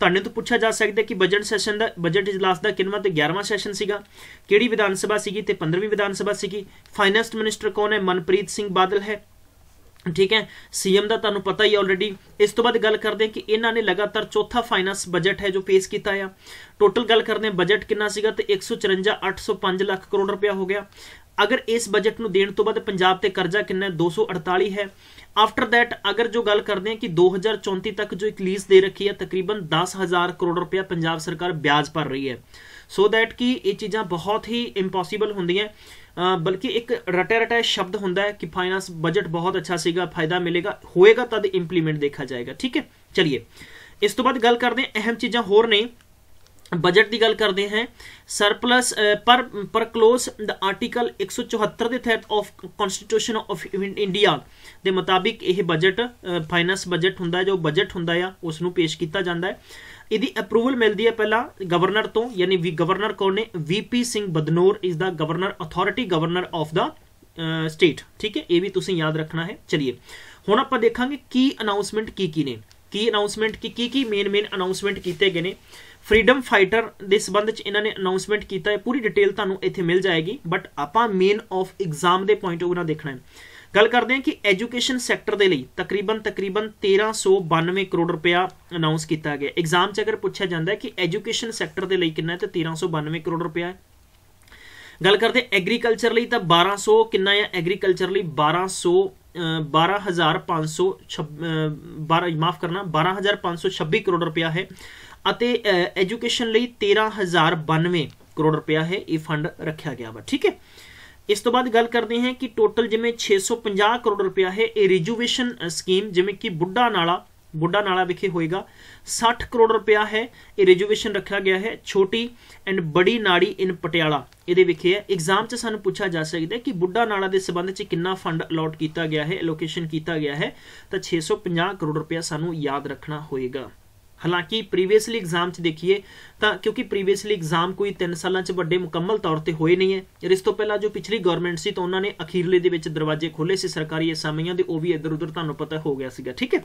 ਤੁਹਾਨੂੰ ਤਾਂ ਪੁੱਛਿਆ ਜਾ ਸਕਦਾ ਕਿ ਬਜਟ ਸੈਸ਼ਨ ਦਾ ਬਜਟ ਇਜਲਾਸ ਦਾ ਕਿੰਨਾ ਤੇ 11ਵਾਂ ਸੈਸ਼ਨ ਸੀਗਾ ਕਿਹੜੀ ਵਿਧਾਨ ਸਭਾ ਸੀਗੀ ਤੇ 15ਵੀਂ ਵਿਧਾਨ ਸਭਾ ਸੀਗੀ ਫਾਈਨੈਂਸ ਮਿਨਿਸਟਰ ਕੌਣ ਹੈ ਮਨਪ੍ਰੀਤ ਸਿੰਘ ਬਾਦਲ ਹੈ ਠੀਕ ਹੈ ਸੀਐਮ ਦਾ ਤੁਹਾਨੂੰ ਪਤਾ ਹੀ ਆਲਰੇਡੀ ਇਸ ਤੋਂ ਬਾਅਦ ਗੱਲ ਕਰਦੇ ਕਿ ਇਹਨਾਂ ਨੇ ਲਗਾਤਾਰ ਚੌਥਾ ਫਾਈਨੈਂਸ ਬਜਟ ਹੈ ਜੋ ਪੇਸ਼ ਕੀਤਾ ਆ ਟੋਟਲ ਗੱਲ ਕਰਦੇ ਬਜਟ ਕਿੰਨਾ ਸੀਗਾ ਤੇ 154805 ਲੱਖ ਕਰੋੜ ਰੁਪਇਆ ਹੋ ਗਿਆ ਅਗਰ ਇਸ ਬਜਟ ਨੂੰ ਦੇਣ ਤੋਂ ਬਾਅਦ ਪੰਜਾਬ ਤੇ ਕਰਜ਼ਾ ਕਿੰਨਾ 248 ਹੈ ਆਫਟਰ ਥੈਟ ਅਗਰ ਜੋ ਗੱਲ ਕਰਦੇ ਆ ਕਿ 2034 ਤੱਕ ਜੋ ਇੱਕ ਲੀਜ਼ ਦੇ ਰੱਖੀ ਹੈ ਤਕਰੀਬਨ 10000 ਕਰੋੜ ਰੁਪਇਆ ਪੰਜਾਬ ਸਰਕਾਰ ਵਿਆਜ ਭਰ ਰਹੀ ਹੈ ਸੋ ਥੈਟ ਕਿ ਇਹ ਚੀਜ਼ਾਂ ਬਹੁਤ ਹੀ ਇੰਪੋਸੀਬਲ ਹੁੰਦੀਆਂ ਬਲਕਿ ਇੱਕ ਰਟੇ ਰਟੇ ਸ਼ਬਦ ਹੁੰਦਾ ਹੈ ਕਿ ਫਾਈਨਾਂਸ ਬਜਟ ਬਹੁਤ ਅੱਛਾ ਸੀਗਾ ਫਾਇਦਾ ਮਿਲੇਗਾ ਹੋਏਗਾ ਤਦ ਇੰਪਲੀਮੈਂਟ ਦੇਖਾ ਜਾਏਗਾ ਠੀਕ ਹੈ ਚਲਿਏ ਇਸ ਤੋਂ ਬਾਅਦ ਗੱਲ ਕਰਦੇ ਹਾਂ ਅਹਿਮ ਚੀਜ਼ਾਂ ਹੋਰ ਨੇ ਬਜਟ ਦੀ ਗੱਲ ਕਰਦੇ ਹਾਂ ਸਰਪਲਸ ਪਰ ਪਰ ਕਲੋਸ ਦਾ ਆਰਟੀਕਲ 174 ਦੇ ਤਹਿਤ ਆਫ ਕਨਸਟੀਟਿਊਸ਼ਨ ਆਫ ਇੰਡੀਆ ਦੇ ਮੁਤਾਬਿਕ ਇਹ ਬਜਟ ਫਾਈਨੈਂਸ ਬਜਟ ਹੁੰਦਾ ਜੋ ਬਜਟ ਹੁੰਦਾ ਆ ਉਸ ਨੂੰ ਪੇਸ਼ ਕੀਤਾ ਜਾਂਦਾ ਹੈ ਇਹਦੀ ਅਪਰੂਵਲ ਮਿਲਦੀ ਹੈ ਪਹਿਲਾਂ ਗਵਰਨਰ ਤੋਂ ਯਾਨੀ ਵੀ ਗਵਰਨਰ ਕੋਲ ਨੇ ਵੀਪੀ ਸਿੰਘ ਬਦਨੌਰ ਇਸ ਦਾ governor authority governor of the state ਠੀਕ ਹੈ ਇਹ ਵੀ ਤੁਸੀਂ ਯਾਦ ਰੱਖਣਾ ਹੈ ਚਲਿਏ ਹੁਣ ਆਪਾਂ ਦੇਖਾਂਗੇ ਕੀ ਅਨਾਉਂਸਮੈਂਟ ਕੀ ਕੀ ਨੇ ਕੀ ਅਨਾਉਂਸਮੈਂਟ ਕੀ ਕੀ ਕੀ ਮੇਨ ਮੇਨ ਅਨਾਉਂਸਮੈਂਟ ਕੀਤੇ ਗਏ ਨੇ ਫਰੀडम ਫਾਈਟਰ ਦੇ ਸੰਬੰਧ ਵਿੱਚ ਇਹਨਾਂ ਨੇ ਅਨਾਉਂਸਮੈਂਟ ਕੀਤਾ ਹੈ ਪੂਰੀ ਡਿਟੇਲ ਤੁਹਾਨੂੰ ਇੱਥੇ ਮਿਲ ਜਾਏਗੀ ਬਟ ਆਪਾਂ ਮੇਨ ਆਫ ਐਗਜ਼ਾਮ ਦੇ ਪੁਆਇੰਟ ਉਹ ਨਾ ਦੇਖਣਾ ਹੈ ਗੱਲ ਕਰਦੇ ਹਾਂ ਕਿ ਐਜੂਕੇਸ਼ਨ ਸੈਕਟਰ ਦੇ ਲਈ ਤਕਰੀਬਨ ਤਕਰੀਬਨ 1392 ਕਰੋੜ ਰੁਪਇਆ ਅਨਾਉਂਸ ਕੀਤਾ ਗਿਆ ਐਗਜ਼ਾਮ 'ਚ ਅਗਰ ਪੁੱਛਿਆ ਜਾਂਦਾ ਹੈ ਕਿ ਐਜੂਕੇਸ਼ਨ ਸੈਕਟਰ ਦੇ ਲਈ ਕਿੰਨਾ ਹੈ ਤਾਂ 1392 ਕਰੋੜ ਰੁਪਇਆ ਹੈ ਗੱਲ ਕਰਦੇ ਐਗਰੀਕਲਚਰ ਲਈ ਤਾਂ 1200 ਕਿੰਨਾ ਹੈ ਐਗਰੀਕਲਚਰ ਲਈ 1200 12500 ਮਾਫ ਕਰਨਾ 12526 ਕਰੋੜ ਰੁਪਇਆ ਹੈ ਅਤੇ ਐਜੂਕੇਸ਼ਨ ਲਈ 13092 ਕਰੋੜ ਰੁਪਇਆ ਹੈ ਇਹ ਫੰਡ ਰੱਖਿਆ ਗਿਆ ਵਾ ਠੀਕ ਹੈ ਇਸ ਤੋਂ ਬਾਅਦ ਗੱਲ ਕਰਦੇ ਹਾਂ ਕਿ ਟੋਟਲ ਜਿਵੇਂ 650 ਕਰੋੜ ਰੁਪਇਆ ਹੈ ਇਹ ਰਿਜੂਵੇਸ਼ਨ ਸਕੀਮ ਜਿਵੇਂ ਕਿ ਬੁੱਢਾ ਨਾਲਾ ਬੁੱਢਾ ਨਾਲਾ ਵਿਖੇ ਹੋਏਗਾ 60 ਕਰੋੜ ਰੁਪਇਆ ਹੈ ਇਹ ਰਿਜ਼ਰਵੇਸ਼ਨ ਰੱਖਿਆ ਗਿਆ ਹੈ ਛੋਟੀ ਐਂਡ ਬੜੀ ਨਾੜੀ ਇਨ ਪਟਿਆਲਾ ਇਹਦੇ ਵਿਖੇ ਹੈ ਐਗਜ਼ਾਮ 'ਚ ਸਾਨੂੰ ਪੁੱਛਿਆ ਜਾ ਸਕਦਾ ਕਿ ਬੁੱਢਾ ਨਾਲਾ ਦੇ ਸਬੰਧ 'ਚ ਕਿੰਨਾ ਫੰਡ ਅਲਾਟ ਕੀਤਾ ਗਿਆ ਹੈ ਅਲੋਕੇਸ਼ਨ ਕੀਤਾ ਗਿਆ ਹੈ ਤਾਂ 650 ਕਰੋੜ ਰੁਪਇਆ ਸਾਨੂੰ ਯਾਦ ਰੱਖਣਾ ਹੋਏਗਾ ਹਾਲਾਂਕਿ ਪ੍ਰੀਵੀਅਸਲੀ ਐਗਜ਼ਾਮ 'ਚ ਦੇਖੀਏ ਤਾਂ ਕਿਉਂਕਿ ਪ੍ਰੀਵੀਅਸਲੀ ਐਗਜ਼ਾਮ ਕੋਈ 3 ਸਾਲਾਂ 'ਚ ਵੱਡੇ ਮੁਕੰਮਲ ਤੌਰ ਤੇ ਹੋਏ ਨਹੀਂ ਹੈ ਇਸ ਤੋਂ ਪਹਿਲਾਂ ਜੋ ਪਿਛਲੀ ਗਵਰਨਮੈਂਟ ਸੀ ਤਾਂ ਉਹਨਾਂ ਨੇ ਅਖੀਰਲੇ ਦੇ ਵਿੱਚ ਦਰਵਾਜ਼ੇ ਖੋਲੇ ਸੀ ਸਰਕਾਰੀ ਅਸਾਮੀਆਂ ਦੇ ਉਹ ਵੀ ਇੱਧਰ ਉੱਧਰ ਤੁਹਾਨੂੰ ਪਤਾ ਹੋ ਗਿਆ ਸੀਗਾ ਠੀਕ ਹੈ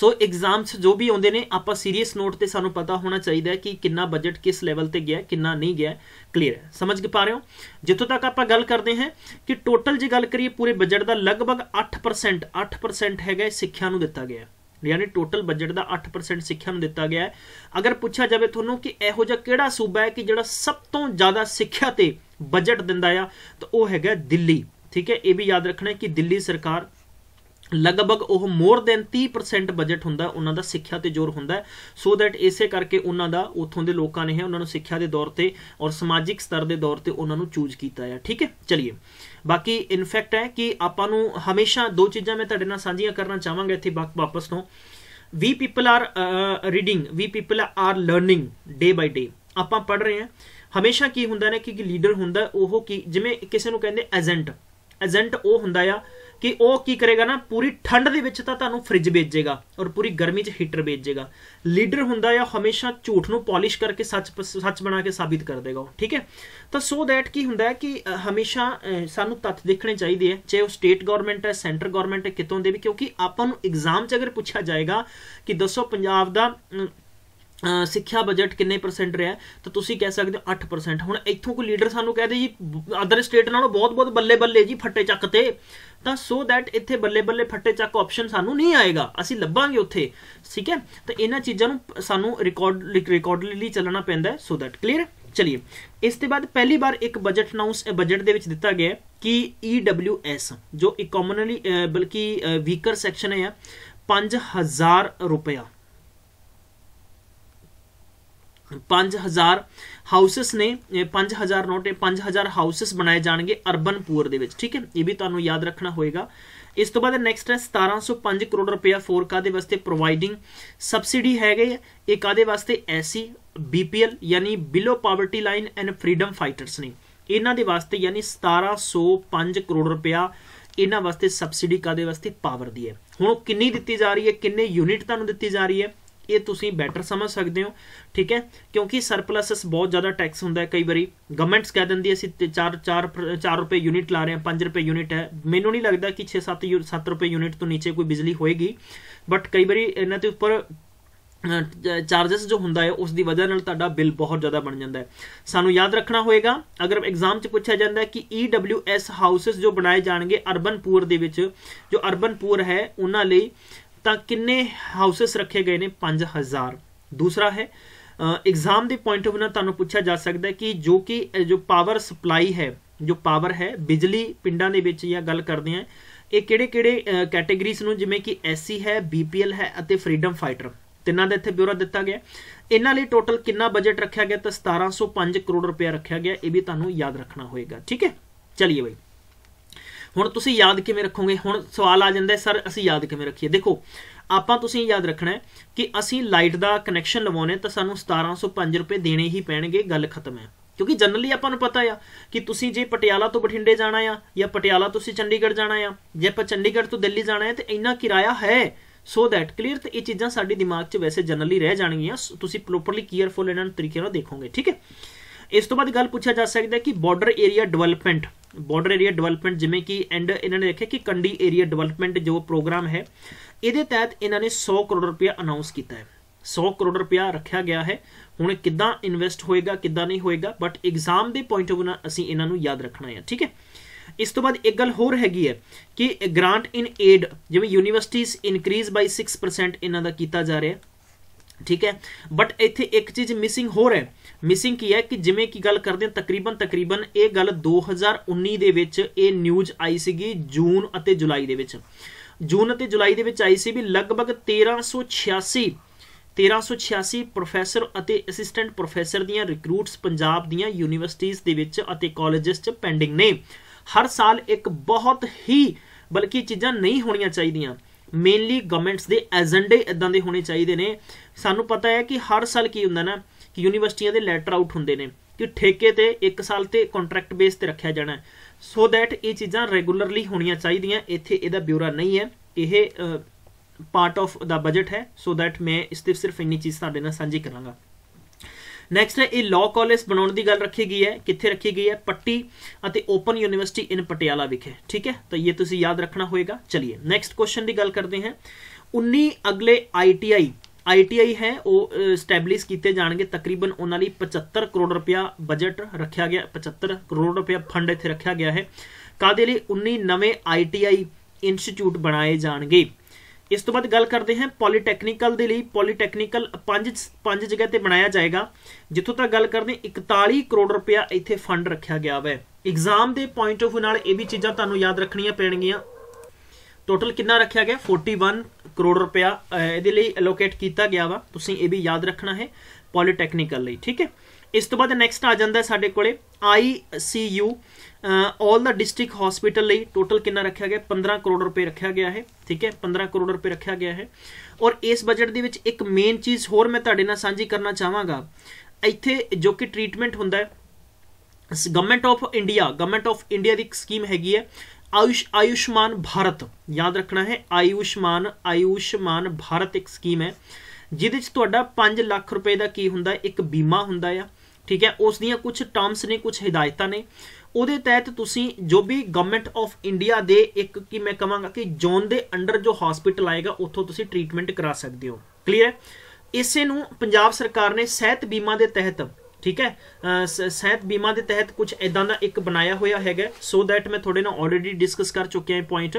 ਸੋ ਐਗਜ਼ਾਮਸ ਜੋ ਵੀ ਆਉਂਦੇ ਨੇ ਆਪਾਂ ਸੀਰੀਅਸ ਨੋਟ ਤੇ ਸਾਨੂੰ ਪਤਾ ਹੋਣਾ ਚਾਹੀਦਾ ਹੈ ਕਿ ਕਿੰਨਾ ਬਜਟ ਕਿਸ ਲੈਵਲ ਤੇ ਗਿਆ ਕਿੰਨਾ ਨਹੀਂ ਗਿਆ ਕਲੀਅਰ ਹੈ ਸਮਝ ਕੇ ਪਾ ਰਹੇ ਹੋ ਜਿੱਥੋਂ ਤੱਕ ਆਪਾਂ ਗੱਲ ਕਰਦੇ ਹਾਂ ਕਿ ਟੋਟਲ ਜੇ ਗੱਲ ਕਰੀਏ ਪੂਰੇ ਬਜਟ ਦਾ ਲਗਭਗ 8% 8% ਹੈਗਾ ਸਿੱਖਿਆ ਨੂੰ ਦਿੱਤਾ ਗਿਆ ਯਾਨੀ ਟੋਟਲ ਬਜਟ ਦਾ 8% ਸਿੱਖਿਆ ਨੂੰ ਦਿੱਤਾ ਗਿਆ ਹੈ ਅਗਰ ਪੁੱਛਿਆ ਜਾਵੇ ਤੁਹਾਨੂੰ ਕਿ ਇਹੋ ਜਿਹਾ ਕਿਹੜਾ ਸੂਬਾ ਹੈ ਕਿ ਜਿਹੜਾ ਸਭ ਤੋਂ ਜ਼ਿਆਦਾ ਸਿੱਖਿਆ ਤੇ ਬਜਟ ਦਿੰਦਾ ਆ ਤਾਂ ਉਹ ਹੈਗਾ ਦਿੱਲੀ ਠੀਕ ਹੈ ਇਹ ਵੀ ਯਾਦ ਰੱਖਣਾ ਕਿ ਦਿੱਲੀ ਸਰਕਾਰ ਲਗਭਗ ਉਹ ਮੋਰ ਦੈਨ 30% ਬਜਟ ਹੁੰਦਾ ਉਹਨਾਂ ਦਾ ਸਿੱਖਿਆ ਤੇ ਜ਼ੋਰ ਹੁੰਦਾ ਸੋ ਥੈਟ ਇਸੇ ਕਰਕੇ ਉਹਨਾਂ ਦਾ ਉਥੋਂ ਦੇ ਲੋਕਾਂ ਨੇ ਹੈ ਉਹਨਾਂ ਨੂੰ ਸਿੱਖਿਆ ਦੇ ਦੌਰ ਤੇ ਔਰ ਸਮਾਜਿਕ ਸਤਰ ਦੇ ਦੌਰ ਤੇ ਉਹਨਾਂ ਨੂੰ ਚੂਜ਼ ਕੀਤਾ ਹੈ ਠੀਕ ਹੈ ਚਲਿਏ ਬਾਕੀ ਇਨਫੈਕਟ ਹੈ ਕਿ ਆਪਾਂ ਨੂੰ ਹਮੇਸ਼ਾ ਦੋ ਚੀਜ਼ਾਂ ਮੈਂ ਤੁਹਾਡੇ ਨਾਲ ਸਾਂਝੀਆਂ ਕਰਨਾ ਚਾਹਾਂਗਾ ਇੱਥੇ ਵਾਪਸ ਤੋਂ we people are reading we people are learning day by day ਆਪਾਂ ਪੜ ਰਹੇ ਹਾਂ ਹਮੇਸ਼ਾ ਕੀ ਹੁੰਦਾ ਨੇ ਕਿ ਲੀਡਰ ਹੁੰਦਾ ਉਹ ਕੀ ਜਿਵੇਂ ਕਿਸੇ ਨੂੰ ਕਹਿੰਦੇ ਏਜੰਟ ਏਜੰਟ ਉਹ ਹੁੰਦਾ ਆ ਕਿ ਉਹ ਕੀ ਕਰੇਗਾ ਨਾ ਪੂਰੀ ਠੰਡ ਦੇ ਵਿੱਚ ਤਾਂ ਤੁਹਾਨੂੰ ਫ੍ਰਿਜ ਵੇਚੇਗਾ ਔਰ ਪੂਰੀ ਗਰਮੀ 'ਚ ਹੀਟਰ ਵੇਚੇਗਾ ਲੀਡਰ ਹੁੰਦਾ ਆ ਹਮੇਸ਼ਾ ਝੂਠ ਨੂੰ ਪਾਲਿਸ਼ ਕਰਕੇ ਸੱਚ ਸੱਚ ਬਣਾ ਕੇ ਸਾਬਿਤ ਕਰ ਦੇਗਾ ਠੀਕ ਹੈ ਤਾਂ ਸੋ ਦੈਟ ਕੀ ਹੁੰਦਾ ਹੈ ਕਿ ਹਮੇਸ਼ਾ ਸਾਨੂੰ ਤੱਥ ਦੇਖਣੇ ਚਾਹੀਦੇ ਹੈ ਚਾਹੇ ਉਹ ਸਟੇਟ ਗਵਰਨਮੈਂਟ ਹੈ ਸੈਂਟਰ ਗਵਰਨਮੈਂਟ ਹੈ ਕਿਤੋਂ ਦੇ ਵੀ ਕਿਉਂਕਿ ਆਪਾਂ ਨੂੰ ਐਗਜ਼ਾਮ 'ਚ ਅਗਰ ਪੁੱਛਿਆ ਜਾਏਗਾ ਕਿ ਦੱਸੋ ਪੰਜਾਬ ਦਾ ਸਿੱਖਿਆ ਬਜਟ ਕਿੰਨੇ ਪਰਸੈਂਟ ਰਿਹਾ ਤਾਂ ਤੁਸੀਂ ਕਹਿ ਸਕਦੇ ਹੋ 8% ਹੁਣ ਇੱਥੋਂ ਕੋਈ ਲੀਡਰ ਸਾਨੂੰ ਕਹਦੇ ਜੀ ਅਦਰ ਸਟੇਟ ਨਾਲੋਂ ਬਹੁਤ-ਬਹੁਤ ਬੱਲੇ-ਬੱਲੇ ਜੀ ਫੱਟੇ ਚੱਕ ਤੇ ਤਾਂ ਸੋ ਥੈਟ ਇੱਥੇ ਬੱਲੇ-ਬੱਲੇ ਫੱਟੇ ਚੱਕ ਆਪਸ਼ਨ ਸਾਨੂੰ ਨਹੀਂ ਆਏਗਾ ਅਸੀਂ ਲੱਭਾਂਗੇ ਉੱਥੇ ਠੀਕ ਹੈ ਤਾਂ ਇਹਨਾਂ ਚੀਜ਼ਾਂ ਨੂੰ ਸਾਨੂੰ ਰਿਕਾਰਡ ਰਿਕਾਰਡਲੀ ਚੱਲਣਾ ਪੈਂਦਾ ਸੋ ਥੈਟ ਕਲੀਅਰ ਚਲਿਏ ਇਸ ਤੋਂ ਬਾਅਦ ਪਹਿਲੀ ਵਾਰ ਇੱਕ ਬਜਟ ਅਨਾਉਂਸ ਬਜਟ ਦੇ ਵਿੱਚ ਦਿੱਤਾ ਗਿਆ ਕਿ EWS ਜੋ ਇਕਨੋਮਿਕਲੀ ਬਲਕਿ ਵੀਕਰ ਸੈਕਸ਼ਨ ਹੈ 5000 ਰੁਪਇਆ 5000 ਹਾਊਸਸ ਨੇ 5000 ਨੋਟ 5000 ਹਾਊਸਸ ਬਣਾਏ ਜਾਣਗੇ ਅਰਬਨ ਪੂਰ ਦੇ ਵਿੱਚ ਠੀਕ ਹੈ ਇਹ ਵੀ ਤੁਹਾਨੂੰ ਯਾਦ ਰੱਖਣਾ ਹੋਏਗਾ ਇਸ ਤੋਂ ਬਾਅਦ ਨੈਕਸਟ ਹੈ 1705 ਕਰੋੜ ਰੁਪਏ ਫੋਰਕਾ ਦੇ ਵਾਸਤੇ ਪ੍ਰੋਵਾਈਡਿੰਗ ਸਬਸਿਡੀ ਹੈਗੇ ਇਹ ਕਾਦੇ ਵਾਸਤੇ ਐਸੀ ਬੀਪੀਐਲ ਯਾਨੀ below poverty line and freedom fighters ਨੇ ਇਹਨਾਂ ਦੇ ਵਾਸਤੇ ਯਾਨੀ 1705 ਕਰੋੜ ਰੁਪਏ ਇਹਨਾਂ ਵਾਸਤੇ ਸਬਸਿਡੀ ਕਾਦੇ ਵਾਸਤੇ ਪਾਵਰ ਦੀ ਹੈ ਹੁਣ ਕਿੰਨੀ ਦਿੱਤੀ ਜਾ ਰਹੀ ਹੈ ਕਿੰਨੇ ਯੂਨਿਟ ਤੁਹਾਨੂੰ ਦਿੱਤੀ ਜਾ ਰਹੀ ਹੈ ਇਹ ਤੁਸੀਂ ਬੈਟਰ ਸਮਝ ਸਕਦੇ ਹੋ ਠੀਕ ਹੈ ਕਿਉਂਕਿ ਸਰਪਲਸਸ ਬਹੁਤ ਜ਼ਿਆਦਾ ਟੈਕਸ ਹੁੰਦਾ ਹੈ ਕਈ ਵਾਰੀ ਗਵਰਨਮੈਂਟਸ ਕਹਿ ਦਿੰਦੀ ਅਸੀਂ 4 4 4 ਰੁਪਏ ਯੂਨਿਟ ਲਾ ਰਹੇ ਹਾਂ 5 ਰੁਪਏ ਯੂਨਿਟ ਹੈ ਮੈਨੂੰ ਨਹੀਂ ਲੱਗਦਾ ਕਿ 6 7 7 ਰੁਪਏ ਯੂਨਿਟ ਤੋਂ ਨੀਚੇ ਕੋਈ ਬਿਜਲੀ ਹੋਏਗੀ ਬਟ ਕਈ ਵਾਰੀ ਇਹਨਾਂ ਦੇ ਉੱਪਰ ਚਾਰजेस ਜੋ ਹੁੰਦਾ ਹੈ ਉਸ ਦੀ ਵਜ੍ਹਾ ਨਾਲ ਤੁਹਾਡਾ ਬਿੱਲ ਬਹੁਤ ਜ਼ਿਆਦਾ ਬਣ ਜਾਂਦਾ ਹੈ ਸਾਨੂੰ ਯਾਦ ਰੱਖਣਾ ਹੋਏਗਾ ਅਗਰ ਐਗਜ਼ਾਮ 'ਚ ਪੁੱਛਿਆ ਜਾਂਦਾ ਹੈ ਕਿ EWS ਹਾਊਸਸ ਜੋ ਬਣਾਏ ਜਾਣਗੇ ਅਰਬਨ ਪੂਰ ਦੇ ਵਿੱਚ ਜੋ ਅਰਬਨ ਪੂਰ ਹੈ ਉਹਨਾਂ ਲਈ ਤਾਂ ਕਿੰਨੇ ਹਾਊਸਸ ਰੱਖੇ ਗਏ ਨੇ 5000 ਦੂਸਰਾ ਹੈ ਐਗਜ਼ਾਮ ਦੇ ਪੁਆਇੰਟ ਆਫ ਨਾਲ ਤੁਹਾਨੂੰ ਪੁੱਛਿਆ ਜਾ ਸਕਦਾ ਹੈ ਕਿ ਜੋ ਕਿ ਜੋ ਪਾਵਰ ਸਪਲਾਈ ਹੈ ਜੋ ਪਾਵਰ ਹੈ ਬਿਜਲੀ ਪਿੰਡਾਂ ਦੇ ਵਿੱਚ ਜਾਂ ਗੱਲ ਕਰਦੇ ਆ ਇਹ ਕਿਹੜੇ-ਕਿਹੜੇ ਕੈਟਾਗਰੀਜ਼ ਨੂੰ ਜਿਵੇਂ ਕਿ ਐਸਸੀ ਹੈ ਬੀਪੀਐਲ ਹੈ ਅਤੇ ਫਰੀडम ਫਾਈਟਰ ਤਿੰਨਾਂ ਦਾ ਇੱਥੇ ਬਿਊਰਾ ਦਿੱਤਾ ਗਿਆ ਇਹਨਾਂ ਲਈ ਟੋਟਲ ਕਿੰਨਾ ਬਜਟ ਰੱਖਿਆ ਗਿਆ ਤਾਂ 1705 ਕਰੋੜ ਰੁਪਏ ਰੱਖਿਆ ਗਿਆ ਇਹ ਵੀ ਤੁਹਾਨੂੰ ਯਾਦ ਰੱਖਣਾ ਹੋਏਗਾ ਠੀਕ ਹੈ ਚਲਿਏ ਬਈ ਹੁਣ ਤੁਸੀਂ ਯਾਦ ਕਿਵੇਂ ਰੱਖੋਗੇ ਹੁਣ ਸਵਾਲ ਆ ਜਾਂਦਾ ਸਰ ਅਸੀਂ ਯਾਦ ਕਿਵੇਂ ਰੱਖੀਏ ਦੇਖੋ ਆਪਾਂ ਤੁਸੀਂ ਯਾਦ ਰੱਖਣਾ ਕਿ ਅਸੀਂ ਲਾਈਟ ਦਾ ਕਨੈਕਸ਼ਨ ਲਵਾਉਣੇ ਤਾਂ ਸਾਨੂੰ 1705 ਰੁਪਏ ਦੇਣੇ ਹੀ ਪੈਣਗੇ ਗੱਲ ਖਤਮ ਹੈ ਕਿਉਂਕਿ ਜਨਰਲੀ ਆਪਾਂ ਨੂੰ ਪਤਾ ਆ ਕਿ ਤੁਸੀਂ ਜੇ ਪਟਿਆਲਾ ਤੋਂ ਬਠਿੰਡੇ ਜਾਣਾ ਆ ਜਾਂ ਪਟਿਆਲਾ ਤੁਸੀਂ ਚੰਡੀਗੜ੍ਹ ਜਾਣਾ ਆ ਜੇ ਆਪਾਂ ਚੰਡੀਗੜ੍ਹ ਤੋਂ ਦਿੱਲੀ ਜਾਣਾ ਹੈ ਤੇ ਇੰਨਾ ਕਿਰਾਇਆ ਹੈ ਸੋ ਥੈਟ ਕਲੀਅਰ ਤੇ ਇਹ ਚੀਜ਼ਾਂ ਸਾਡੇ ਦਿਮਾਗ 'ਚ ਵੈਸੇ ਜਨਰਲੀ ਰਹਿ ਜਾਣਗੀਆਂ ਤੁਸੀਂ ਪ੍ਰੋਪਰਲੀ ਕੇਅਰਫੁਲ ਇਹਨਾਂ ਨੂੰ ਤਰੀਕੇ ਨਾਲ ਦੇਖੋਗੇ ਠੀਕ ਹੈ ਇਸ ਤੋਂ ਬਾਅਦ ਗੱਲ ਪੁੱਛਿਆ ਜਾ ਸਕਦਾ ਕਿ border area development border area development ਜਿਵੇਂ ਕਿ ਐਂਡ ਇਹਨਾਂ ਨੇ ਰੱਖਿਆ ਕਿ ਕੰਡੀ ਏਰੀਆ ਡਿਵੈਲਪਮੈਂਟ ਜੋ ਪ੍ਰੋਗਰਾਮ ਹੈ ਇਹਦੇ ਤਹਿਤ ਇਹਨਾਂ ਨੇ 100 ਕਰੋੜ ਰੁਪਇਆ ਅਨਾਉਂਸ ਕੀਤਾ ਹੈ 100 ਕਰੋੜ ਰੁਪਇਆ ਰੱਖਿਆ ਗਿਆ ਹੈ ਹੁਣ ਕਿੱਦਾਂ ਇਨਵੈਸਟ ਹੋਏਗਾ ਕਿੱਦਾਂ ਨਹੀਂ ਹੋਏਗਾ ਬਟ ਐਗਜ਼ਾਮ ਦੇ ਪੁਆਇੰਟ ਆਫ ਵਿਊ ਅਸੀਂ ਇਹਨਾਂ ਨੂੰ ਯਾਦ ਰੱਖਣਾ ਹੈ ਠੀਕ ਹੈ ਇਸ ਤੋਂ ਬਾਅਦ ਇੱਕ ਗੱਲ ਹੋਰ ਹੈਗੀ ਹੈ ਕਿ ਗ੍ਰਾਂਟ ਇਨ ਏਡ ਜਿਵੇਂ ਯੂਨੀਵਰਸਿਟੀਜ਼ ਇਨਕਰੀਜ਼ ਬਾਈ 6% ਇਹਨਾਂ ਦਾ ਕੀਤਾ ਜਾ ਰਿਹਾ ਠੀਕ ਹੈ ਬਟ ਇੱਥੇ ਇੱਕ ਚੀਜ਼ ਮਿਸਿੰਗ ਹੋ ਰਿਹਾ ਹੈ ਮਿਸਿੰਗ ਕੀ ਹੈ ਕਿ ਜਿਵੇਂ ਕਿ ਗੱਲ ਕਰਦੇ ਤਕਰੀਬਨ ਤਕਰੀਬਨ ਇਹ ਗੱਲ 2019 ਦੇ ਵਿੱਚ ਇਹ ਨਿਊਜ਼ ਆਈ ਸੀਗੀ ਜੂਨ ਅਤੇ ਜੁਲਾਈ ਦੇ ਵਿੱਚ ਜੂਨ ਅਤੇ ਜੁਲਾਈ ਦੇ ਵਿੱਚ ਆਈ ਸੀ ਵੀ ਲਗਭਗ 1386 1386 ਪ੍ਰੋਫੈਸਰ ਅਤੇ ਅਸਿਸਟੈਂਟ ਪ੍ਰੋਫੈਸਰ ਦੀਆਂ ਰਿਕਰੂਟਸ ਪੰਜਾਬ ਦੀਆਂ ਯੂਨੀਵਰਸਿਟੀਆਂ ਦੇ ਵਿੱਚ ਅਤੇ ਕਾਲਜਸ 'ਚ ਪੈਂਡਿੰਗ ਨੇ ਹਰ ਸਾਲ ਇੱਕ ਬਹੁਤ ਹੀ ਬਲਕਿ ਚੀਜ਼ਾਂ ਨਹੀਂ ਹੋਣੀਆਂ ਚਾਹੀਦੀਆਂ ਮੇਨਲੀ ਗਵਰਨਮੈਂਟਸ ਦੇ ਏਜੰਡੇ ਇਦਾਂ ਦੇ ਹੋਣੇ ਚਾਹੀਦੇ ਨੇ ਸਾਨੂੰ ਪਤਾ ਹੈ ਕਿ ਹਰ ਸਾਲ ਕੀ ਹੁੰਦਾ ਨਾ ਕਿ ਯੂਨੀਵਰਸਿਟੀਆਂ ਦੇ ਲੈਟਰ ਆਊਟ ਹੁੰਦੇ ਨੇ ਕਿ ਠੇਕੇ ਤੇ 1 ਸਾਲ ਤੇ ਕੰਟਰੈਕਟ ਬੇਸ ਤੇ ਰੱਖਿਆ ਜਾਣਾ ਸੋ ਥੈਟ ਇਹ ਚੀਜ਼ਾਂ ਰੈਗੂਲਰਲੀ ਹੋਣੀਆਂ ਚਾਹੀਦੀਆਂ ਇੱਥੇ ਇਹਦਾ ਬਿਊਰਾ ਨਹੀਂ ਹੈ ਇਹ ਪਾਰਟ ਆਫ ਦਾ ਬਜਟ ਹੈ ਸੋ ਥੈਟ ਮੈਂ ਇਸ ਤੇ ਸਿਰਫ ਇੰਨੀ ਚੀਜ਼ ਤੁਹਾਡੇ ਨਾਲ ਸਾਂਝੀ ਕਰਾਂਗਾ ਨੈਕਸਟ ਹੈ ਇਹ ਲਾਅ ਕਾਲਜ ਬਣਾਉਣ ਦੀ ਗੱਲ ਰੱਖੀ ਗਈ ਹੈ ਕਿੱਥੇ ਰੱਖੀ ਗਈ ਹੈ ਪੱਟੀ ਅਤੇ ਓਪਨ ਯੂਨੀਵਰਸਿਟੀ ਇਨ ਪਟਿਆਲਾ ਵਿਖੇ ਠੀਕ ਹੈ ਤਾਂ ਇਹ ਤੁਸੀਂ ਯਾਦ ਰੱਖਣਾ ਹੋਏਗਾ ਚਲਿਏ ਨੈਕਸਟ ਕੁਐਸਚਨ ਦੀ ਗੱਲ ਕਰਦੇ ਹਾਂ 19 ਅਗਲੇ ਆਈਟੀਆਈ ਆਈਟੀਆਈ ਹੈ ਉਹ ਸਟੈਬਲਿਸ਼ ਕੀਤੇ ਜਾਣਗੇ ਤਕਰੀਬਨ ਉਹਨਾਂ ਲਈ 75 ਕਰੋੜ ਰੁਪਿਆ ਬਜਟ ਰੱਖਿਆ ਗਿਆ 75 ਕਰੋੜ ਰੁਪਿਆ ਫੰਡ ਇੱਥੇ ਰੱਖਿਆ ਗਿਆ ਹੈ ਕਾਦੇ ਲਈ 19 ਨਵੇਂ ਆਈਟੀਆਈ ਇੰਸਟੀਚਿਊਟ ਬਣਾਏ ਜਾਣਗੇ ਇਸ ਤੋਂ ਬਾਅਦ ਗੱਲ ਕਰਦੇ ਹਾਂ ਪੋਲੀਟੈਕਨੀਕਲ ਦੇ ਲਈ ਪੋਲੀਟੈਕਨੀਕਲ ਪੰਜ ਪੰਜ ਜਗ੍ਹਾ ਤੇ ਬਣਾਇਆ ਜਾਏਗਾ ਜਿੱਥੋਂ ਤੱਕ ਗੱਲ ਕਰਦੇ 41 ਕਰੋੜ ਰੁਪਿਆ ਇੱਥੇ ਫੰਡ ਰੱਖਿਆ ਗਿਆ ਹੈ ਐਗਜ਼ਾਮ ਦੇ ਪੁਆਇੰਟ ਆਫ ਵਿਊ ਨਾਲ ਇਹ ਵੀ ਚੀਜ਼ਾਂ ਤੁਹਾਨੂੰ ਯਾਦ ਰੱਖਣੀਆਂ ਪੈਣਗੀਆਂ ਟੋਟਲ ਕਿੰਨਾ ਰੱਖਿਆ ਗਿਆ 41 ਕਰੋੜ ਰੁਪਇਆ ਇਹਦੇ ਲਈ ਅਲੋਕੇਟ ਕੀਤਾ ਗਿਆ ਵਾ ਤੁਸੀਂ ਇਹ ਵੀ ਯਾਦ ਰੱਖਣਾ ਹੈ ਪੋਲੀਟੈਕਨੀਕਲ ਲਈ ਠੀਕ ਹੈ ਇਸ ਤੋਂ ਬਾਅਦ ਨੈਕਸਟ ਆ ਜਾਂਦਾ ਸਾਡੇ ਕੋਲੇ ICU all the district hospital ਲਈ ਟੋਟਲ ਕਿੰਨਾ ਰੱਖਿਆ ਗਿਆ 15 ਕਰੋੜ ਰੁਪਏ ਰੱਖਿਆ ਗਿਆ ਹੈ ਠੀਕ ਹੈ 15 ਕਰੋੜ ਰੁਪਏ ਰੱਖਿਆ ਗਿਆ ਹੈ ਔਰ ਇਸ ਬਜਟ ਦੇ ਵਿੱਚ ਇੱਕ ਮੇਨ ਚੀਜ਼ ਹੋਰ ਮੈਂ ਤੁਹਾਡੇ ਨਾਲ ਸਾਂਝੀ ਕਰਨਾ ਚਾਹਾਂਗਾ ਇੱਥੇ ਜੋ ਕਿ ਟ੍ਰੀਟਮੈਂਟ ਹੁੰਦਾ ਹੈ government of India government of India ਦੀ ਇੱਕ ਸਕੀਮ ਹੈਗੀ ਹੈ आयुष आयुष्मान भारत ਯਾਦ ਰੱਖਣਾ ਹੈ ਆਯੁਸ਼ਮਾਨ ਆਯੁਸ਼ਮਾਨ ਭਾਰਤ ਇੱਕ ਸਕੀਮ ਹੈ ਜਿਹਦੇ ਵਿੱਚ ਤੁਹਾਡਾ 5 ਲੱਖ ਰੁਪਏ ਦਾ ਕੀ ਹੁੰਦਾ ਇੱਕ ਬੀਮਾ ਹੁੰਦਾ ਆ ਠੀਕ ਹੈ ਉਸ ਦੀਆਂ ਕੁਝ ਟਰਮਸ ਨੇ ਕੁਝ ਹਦਾਇਤਾਂ ਨੇ ਉਹਦੇ ਤਹਿਤ ਤੁਸੀਂ ਜੋ ਵੀ ਗਵਰਨਮੈਂਟ ਆਫ ਇੰਡੀਆ ਦੇ ਇੱਕ ਕੀ ਮੈਂ ਕਹਾਂਗਾ ਕਿ ਜ਼ੋਨ ਦੇ ਅੰਡਰ ਜੋ ਹਸਪੀਟਲ ਆਏਗਾ ਉੱਥੋਂ ਤੁਸੀਂ ਟ੍ਰੀਟਮੈਂਟ ਕਰਾ ਸਕਦੇ ਹੋ ਕਲੀਅਰ ਹੈ ਇਸੇ ਨੂੰ ਪੰਜਾਬ ਸਰਕਾਰ ਨੇ ਸਿਹਤ ਬੀਮਾ ਦੇ ਤਹਿਤ ਠੀਕ ਹੈ ਸਿਹਤ ਬੀਮਾ ਦੇ ਤਹਿਤ ਕੁਝ ਇਦਾਂ ਦਾ ਇੱਕ ਬਣਾਇਆ ਹੋਇਆ ਹੈਗਾ ਸੋ ਥੈਟ ਮੈਂ ਤੁਹਾਡੇ ਨਾਲ ਆਲਰੇਡੀ ਡਿਸਕਸ ਕਰ ਚੁੱਕਿਆ ਹਾਂ ਪੁਆਇੰਟ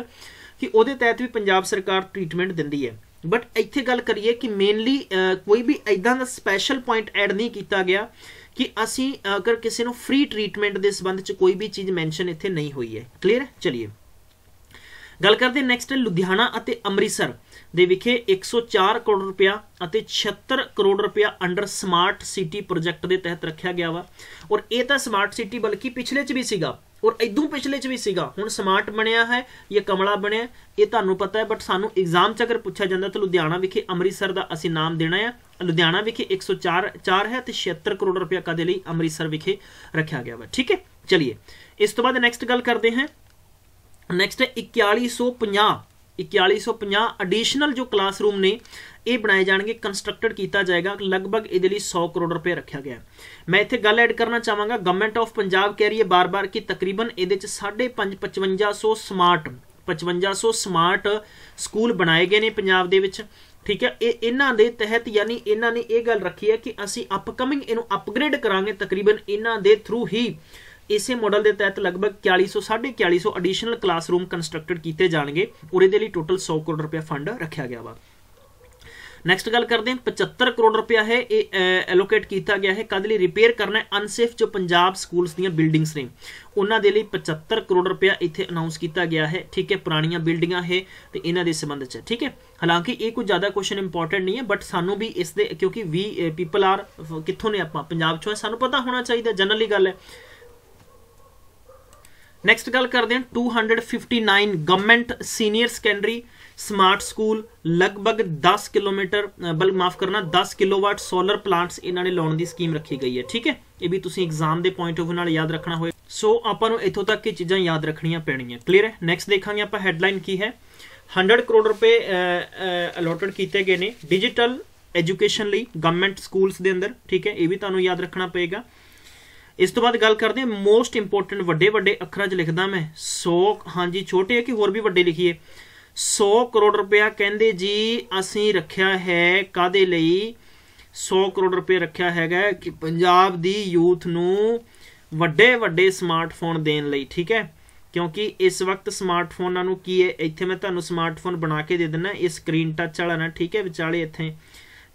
ਕਿ ਉਹਦੇ ਤਹਿਤ ਵੀ ਪੰਜਾਬ ਸਰਕਾਰ ਟ੍ਰੀਟਮੈਂਟ ਦਿੰਦੀ ਹੈ ਬਟ ਇੱਥੇ ਗੱਲ ਕਰੀਏ ਕਿ ਮੇਨਲੀ ਕੋਈ ਵੀ ਇਦਾਂ ਦਾ ਸਪੈਸ਼ਲ ਪੁਆਇੰਟ ਐਡ ਨਹੀਂ ਕੀਤਾ ਗਿਆ ਕਿ ਅਸੀਂ ਅਗਰ ਕਿਸੇ ਨੂੰ ਫ੍ਰੀ ਟ੍ਰੀਟਮੈਂਟ ਦੇ ਸੰਬੰਧ ਚ ਕੋਈ ਵੀ ਚੀਜ਼ ਮੈਂਸ਼ਨ ਇੱਥੇ ਨਹੀਂ ਹੋਈ ਹੈ ਕਲੀਅਰ ਚਲਿਏ ਗੱਲ ਕਰਦੇ ਨੈਕਸਟ ਲੁਧਿਆਣਾ ਅਤੇ ਅੰਮ੍ਰਿਤਸਰ ਦੇ ਵਿਖੇ 104 ਕਰੋੜ ਰੁਪਿਆ ਅਤੇ 76 ਕਰੋੜ ਰੁਪਿਆ ਅੰਡਰ ਸਮਾਰਟ ਸਿਟੀ ਪ੍ਰੋਜੈਕਟ ਦੇ ਤਹਿਤ ਰੱਖਿਆ ਗਿਆ ਵਾ ਔਰ ਇਹ ਤਾਂ ਸਮਾਰਟ ਸਿਟੀ ਬਲਕਿ ਪਿਛਲੇ ਚ ਵੀ ਸੀਗਾ ਔਰ ਇਦੋਂ ਪਿਛਲੇ ਚ ਵੀ ਸੀਗਾ ਹੁਣ ਸਮਾਰਟ ਬਣਿਆ ਹੈ ਇਹ ਕਮਲਾ ਬਣਿਆ ਇਹ ਤੁਹਾਨੂੰ ਪਤਾ ਹੈ ਬਟ ਸਾਨੂੰ ਐਗਜ਼ਾਮ ਚ ਅਗਰ ਪੁੱਛਿਆ ਜਾਂਦਾ ਤਾਂ ਲੁਧਿਆਣਾ ਵਿਖੇ ਅੰਮ੍ਰਿਤਸਰ ਦਾ ਅਸੀਂ ਨਾਮ ਦੇਣਾ ਹੈ ਲੁਧਿਆਣਾ ਵਿਖੇ 104 4 ਹੈ ਤੇ 76 ਕਰੋੜ ਕਾ ਕਦੇ ਲਈ ਅੰਮ੍ਰਿਤਸਰ ਵਿਖੇ ਰੱਖਿਆ ਗਿਆ ਵਾ ਠੀਕ ਹੈ ਚਲਿਏ ਇਸ ਤੋਂ ਬਾਅਦ ਨੈਕਸਟ ਗੱਲ ਕਰਦੇ ਹਾਂ ਨੈਕਸਟ ਹੈ 4150 4150 ਐਡੀਸ਼ਨਲ ਜੋ ਕਲਾਸਰੂਮ ਨੇ ਇਹ ਬਣਾਏ ਜਾਣਗੇ ਕੰਸਟਰਕਟਡ ਕੀਤਾ ਜਾਏਗਾ ਲਗਭਗ ਇਹਦੇ ਲਈ 100 ਕਰੋੜ ਰੁਪਏ ਰੱਖਿਆ ਗਿਆ ਮੈਂ ਇੱਥੇ ਗੱਲ ਐਡ ਕਰਨਾ ਚਾਹਾਂਗਾ ਗਵਰਨਮੈਂਟ ਆਫ ਪੰਜਾਬ ਕਹਿ ਰਹੀ ਹੈ ਬਾਰ-ਬਾਰ ਕਿ ਤਕਰੀਬਨ ਇਹਦੇ ਚ 5500 ਸਮਾਰਟ 5500 ਸਮਾਰਟ ਸਕੂਲ ਬਣਾਏ ਗਏ ਨੇ ਪੰਜਾਬ ਦੇ ਵਿੱਚ ਠੀਕ ਹੈ ਇਹ ਇਹਨਾਂ ਦੇ ਤਹਿਤ ਯਾਨੀ ਇਹਨਾਂ ਨੇ ਇਹ ਗੱਲ ਰੱਖੀ ਹੈ ਕਿ ਅਸੀਂ ਅਪਕਮਿੰਗ ਇਹਨੂੰ ਅਪਗ੍ਰੇਡ ਕਰਾਂਗੇ ਤਕਰੀਬਨ ਇਹਨਾਂ ਦੇ ਥਰੂ ਹੀ ਇਸੇ ਮਾਡਲ ਦੇ ਤਹਿਤ ਲਗਭਗ 4400 4500 ਐਡੀਸ਼ਨਲ ਕਲਾਸਰੂਮ ਕੰਸਟਰਕਟਡ ਕੀਤੇ ਜਾਣਗੇ ਔਰ ਦੇ ਲਈ ਟੋਟਲ 100 ਕਰੋੜ ਰੁਪਏ ਫੰਡ ਰੱਖਿਆ ਗਿਆ ਵਾ ਨੈਕਸਟ ਗੱਲ ਕਰਦੇ ਹਾਂ 75 ਕਰੋੜ ਰੁਪਏ ਹੈ ਇਹ ਅਲੋਕੇਟ ਕੀਤਾ ਗਿਆ ਹੈ ਕਦ ਲਈ ਰਿਪੇਅਰ ਕਰਨਾ ਹੈ ਅਨਸੇਫ ਜੋ ਪੰਜਾਬ ਸਕੂਲਸ ਦੀਆਂ ਬਿਲਡਿੰਗਸ ਨੇ ਉਹਨਾਂ ਦੇ ਲਈ 75 ਕਰੋੜ ਰੁਪਏ ਇੱਥੇ ਅਨਾਉਂਸ ਕੀਤਾ ਗਿਆ ਹੈ ਠੀਕ ਹੈ ਪੁਰਾਣੀਆਂ ਬਿਲਡਿੰਗਾਂ ਹੈ ਤੇ ਇਹਨਾਂ ਦੇ ਸੰਬੰਧ 'ਚ ਠੀਕ ਹੈ ਹਾਲਾਂਕਿ ਇਹ ਕੋਈ ਜ਼ਿਆਦਾ ਕੁਐਸਚਨ ਇੰਪੋਰਟੈਂਟ ਨਹੀਂ ਹੈ ਬਟ ਸਾਨੂੰ ਵੀ ਇਸ ਦੇ ਕਿਉਂਕਿ ਵੀ ਪੀਪਲ ਆਰ ਕਿੱਥੋਂ ਨੇ ਆਪਾਂ ਪੰਜਾਬ 'ਚੋਂ ਸਾਨੂੰ ਪਤਾ ਹੋਣਾ ਚਾਹੀਦਾ ਜਨਰਲੀ ਗੱਲ ਹੈ ਨੈਕਸਟ ਗੱਲ ਕਰਦੇ ਹਾਂ 259 government senior secondary smart school ਲਗਭਗ 10 ਕਿਲੋਮੀਟਰ ਬਲ ਮਾਫ ਕਰਨਾ 10 ਕਿਲੋਵਾਟ ਸੋਲਰ ਪਲਾਂਟਸ ਇਹਨਾਂ ਨੇ ਲਾਉਣ ਦੀ ਸਕੀਮ ਰੱਖੀ ਗਈ ਹੈ ਠੀਕ ਹੈ ਇਹ ਵੀ ਤੁਸੀਂ ਐਗਜ਼ਾਮ ਦੇ ਪੁਆਇੰਟ ਆਫ ਨਾਲ ਯਾਦ ਰੱਖਣਾ ਹੋਏ ਸੋ ਆਪਾਂ ਨੂੰ ਇੱਥੋਂ ਤੱਕ ਇਹ ਚੀਜ਼ਾਂ ਯਾਦ ਰੱਖਣੀਆਂ ਪੈਣੀਆਂ ਕਲੀਅਰ ਹੈ ਨੈਕਸਟ ਦੇਖਾਂਗੇ ਆਪਾਂ ਹੈਡਲਾਈਨ ਕੀ ਹੈ 100 ਕਰੋੜ ਰੁਪਏ ਅਲੋਟਡ ਕੀਤੇ ਗਏ ਨੇ ਡਿਜੀਟਲ ਐਜੂਕੇਸ਼ਨ ਲਈ ਗਵਰਨਮੈਂਟ ਸਕੂਲਸ ਦੇ ਅੰਦਰ ਠੀਕ ਹੈ ਇਹ ਵੀ ਤੁਹਾਨੂੰ ਯਾਦ ਰੱਖਣਾ ਪਏਗਾ ਇਸ ਤੋਂ ਬਾਅਦ ਗੱਲ ਕਰਦੇ ਹਾਂ ਮੋਸਟ ਇੰਪੋਰਟੈਂਟ ਵੱਡੇ ਵੱਡੇ ਅੱਖਰਾਂ 'ਚ ਲਿਖਦਾ ਮੈਂ 100 ਹਾਂਜੀ ਛੋਟੇ ਆ ਕਿ ਹੋਰ ਵੀ ਵੱਡੇ ਲਿਖੀਏ 100 ਕਰੋੜ ਰੁਪਇਆ ਕਹਿੰਦੇ ਜੀ ਅਸੀਂ ਰੱਖਿਆ ਹੈ ਕਾਦੇ ਲਈ 100 ਕਰੋੜ ਰੁਪਏ ਰੱਖਿਆ ਹੈਗਾ ਕਿ ਪੰਜਾਬ ਦੀ ਯੂਥ ਨੂੰ ਵੱਡੇ ਵੱਡੇ ਸਮਾਰਟਫੋਨ ਦੇਣ ਲਈ ਠੀਕ ਹੈ ਕਿਉਂਕਿ ਇਸ ਵਕਤ ਸਮਾਰਟਫੋਨਾਂ ਨੂੰ ਕੀ ਹੈ ਇੱਥੇ ਮੈਂ ਤੁਹਾਨੂੰ ਸਮਾਰਟਫੋਨ ਬਣਾ ਕੇ ਦੇ ਦਿੰਦਾ ਇਹ ਸਕਰੀਨ ਟੱਚ ਵਾਲਾ ਨਾ ਠੀਕ ਹੈ ਵਿਚਾਲੇ ਇੱਥੇ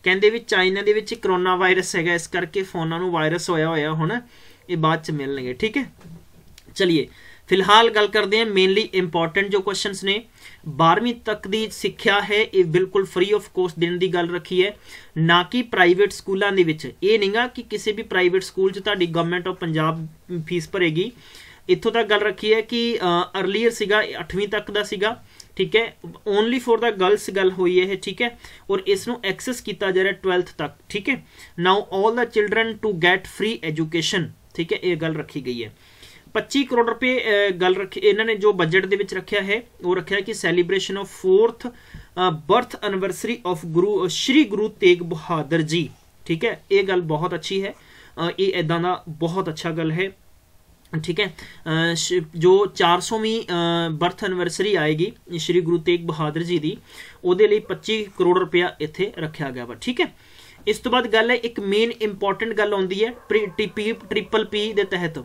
ਕਹਿੰਦੇ ਵੀ ਚਾਈਨਾ ਦੇ ਵਿੱਚ ਕਰੋਨਾ ਵਾਇਰਸ ਹੈਗਾ ਇਸ ਕਰਕੇ ਫੋਨਾਂ ਨੂੰ ਵਾਇਰਸ ਹੋਇਆ ਹੋਇਆ ਹੁਣ ਇਹ ਬਾਅਦ ਚ ਮਿਲਣਗੇ ਠੀਕ ਹੈ ਚਲਿਏ ਫਿਲਹਾਲ ਗੱਲ ਕਰਦੇ ਹਾਂ ਮੇਨਲੀ ਇੰਪੋਰਟੈਂਟ ਜੋ ਕੁਐਸਚਨਸ ਨੇ 12ਵੀਂ ਤੱਕ ਦੀ ਸਿੱਖਿਆ ਹੈ ਇਹ ਬਿਲਕੁਲ ਫ੍ਰੀ ਆਫ ਕੋਸਟ ਦੇਣ ਦੀ ਗੱਲ ਰੱਖੀ ਹੈ ਨਾ ਕਿ ਪ੍ਰਾਈਵੇਟ ਸਕੂਲਾਂ ਦੇ ਵਿੱਚ ਇਹ ਨਹੀਂਗਾ ਕਿ ਕਿਸੇ ਵੀ ਪ੍ਰਾਈਵੇਟ ਸਕੂਲ 'ਚ ਤੁਹਾਡੀ ਗਵਰਨਮੈਂਟ ਆਫ ਪੰਜਾਬ ਫੀਸ ਭਰੇਗੀ ਇੱਥੋਂ ਤੱਕ ਗੱਲ ਰੱਖੀ ਹੈ ਕਿ ਅਰਲੀਅਰ ਸੀਗਾ 8ਵੀਂ ਤੱਕ ਦਾ ਸੀਗਾ ਠੀਕ ਹੈ ਓਨਲੀ ਫॉर ਦਾ ਗਰਲਸ ਗੱਲ ਹੋਈ ਹੈ ਠੀਕ ਹੈ ਔਰ ਇਸ ਨੂੰ ਐਕਸੈਸ ਕੀਤਾ ਜਾ ਰਿਹਾ 12th ਤੱਕ ਠੀਕ ਹੈ now 올 the children to get free education ਠੀਕ ਹੈ ਇਹ ਗੱਲ ਰੱਖੀ ਗਈ ਹੈ 25 ਕਰੋੜ ਰੁਪਏ ਗੱਲ ਰੱਖੀ ਇਹਨਾਂ ਨੇ ਜੋ ਬਜਟ ਦੇ ਵਿੱਚ ਰੱਖਿਆ ਹੈ ਉਹ ਰੱਖਿਆ ਕਿ celebration of 4th birth anniversary of Guru Shri Guru Tegh Bahadur ji ਠੀਕ ਹੈ ਇਹ ਗੱਲ ਬਹੁਤ ਅੱਛੀ ਹੈ ਇਹ ਇਦਾਂ ਦਾ ਬਹੁਤ ਅੱਛਾ ਗੱਲ ਹੈ ਠੀਕ ਹੈ ਜੋ 400ਵੀਂ ਬਰਥ ਐਨਵਰਸਰੀ ਆਏਗੀ ਸ਼੍ਰੀ ਗੁਰੂ ਤੇਗ ਬਹਾਦਰ ਜੀ ਦੀ ਉਹਦੇ ਲਈ 25 ਕਰੋੜ ਰੁਪਏ ਇੱਥੇ ਰੱਖਿਆ ਗਿਆ ਵਾ ਠੀਕ ਹੈ ਇਸ ਤੋਂ ਬਾਅਦ ਗੱਲ ਹੈ ਇੱਕ ਮੇਨ ਇੰਪੋਰਟੈਂਟ ਗੱਲ ਆਉਂਦੀ ਹੈ ਟੀਪੀ ਟ੍ਰਿਪਲ ਪੀ ਦੇ ਤਹਿਤ